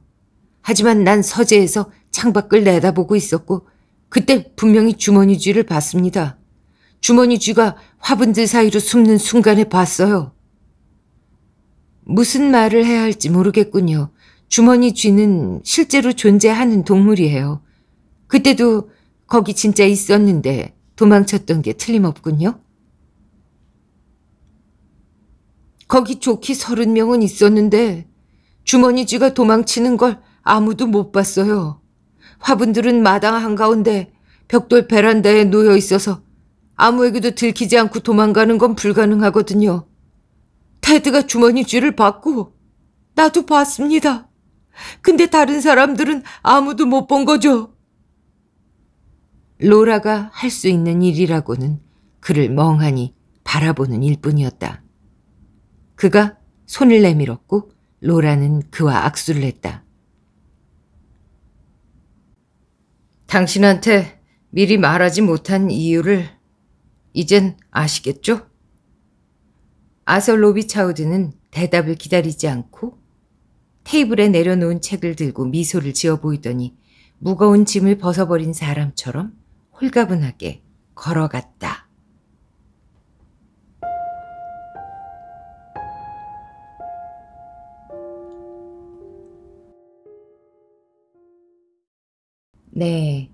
하지만 난 서재에서 창밖을 내다보고 있었고 그때 분명히 주머니쥐를 봤습니다. 주머니쥐가 화분들 사이로 숨는 순간에 봤어요. 무슨 말을 해야 할지 모르겠군요. 주머니쥐는 실제로 존재하는 동물이에요. 그때도 거기 진짜 있었는데 도망쳤던 게 틀림없군요. 거기 조키 서른 명은 있었는데 주머니쥐가 도망치는 걸 아무도 못 봤어요. 화분들은 마당 한가운데 벽돌 베란다에 놓여 있어서 아무에게도 들키지 않고 도망가는 건 불가능하거든요. 테드가 주머니쥐를 봤고 나도 봤습니다. 근데 다른 사람들은 아무도 못 본 거죠. 로라가 할 수 있는 일이라고는 그를 멍하니 바라보는 일뿐이었다. 그가 손을 내밀었고 로라는 그와 악수를 했다. 당신한테 미리 말하지 못한 이유를 이젠 아시겠죠? 아서 로비차우드는 대답을 기다리지 않고 테이블에 내려놓은 책을 들고 미소를 지어 보이더니 무거운 짐을 벗어버린 사람처럼 홀가분하게 걸어갔다. 네.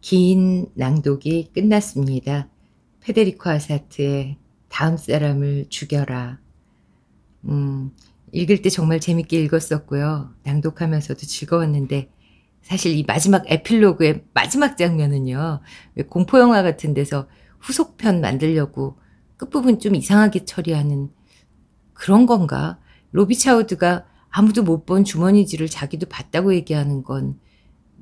긴 낭독이 끝났습니다. 페데리코 아사트의 다음 사람을 죽여라. 음, 읽을 때 정말 재밌게 읽었었고요. 낭독하면서도 즐거웠는데, 사실 이 마지막 에필로그의 마지막 장면은요. 공포 영화 같은 데서 후속편 만들려고 끝부분 좀 이상하게 처리하는 그런 건가? 로비 차우드가 아무도 못 본주머니질를 자기도 봤다고 얘기하는 건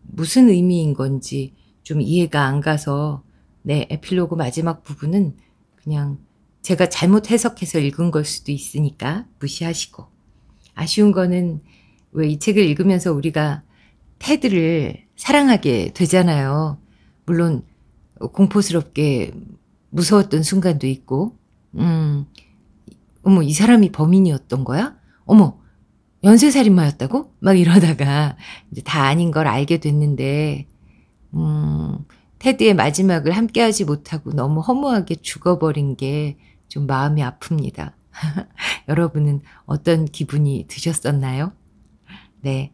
무슨 의미인 건지 좀 이해가 안 가서 네, 에필로그 마지막 부분은 그냥 제가 잘못 해석해서 읽은 걸 수도 있으니까 무시하시고 아쉬운 거는 왜 이 책을 읽으면서 우리가 테드를 사랑하게 되잖아요. 물론 공포스럽게 무서웠던 순간도 있고, 음, 어머, 이 사람이 범인이었던 거야? 어머, 연쇄살인마였다고? 막 이러다가 이제 다 아닌 걸 알게 됐는데, 음, 테드의 마지막을 함께하지 못하고 너무 허무하게 죽어버린 게 좀 마음이 아픕니다. 여러분은 어떤 기분이 드셨었나요? 네.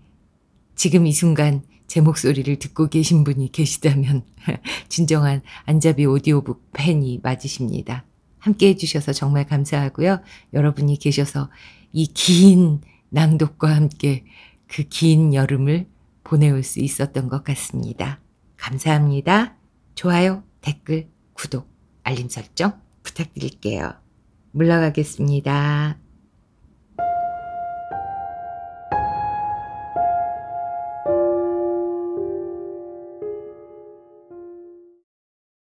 지금 이 순간 제 목소리를 듣고 계신 분이 계시다면 진정한 안잡이 오디오북 팬이 맞으십니다. 함께 해주셔서 정말 감사하고요. 여러분이 계셔서 이 긴 낭독과 함께 그 긴 여름을 보내올 수 있었던 것 같습니다. 감사합니다. 좋아요, 댓글, 구독, 알림 설정 부탁드릴게요. 물러가겠습니다.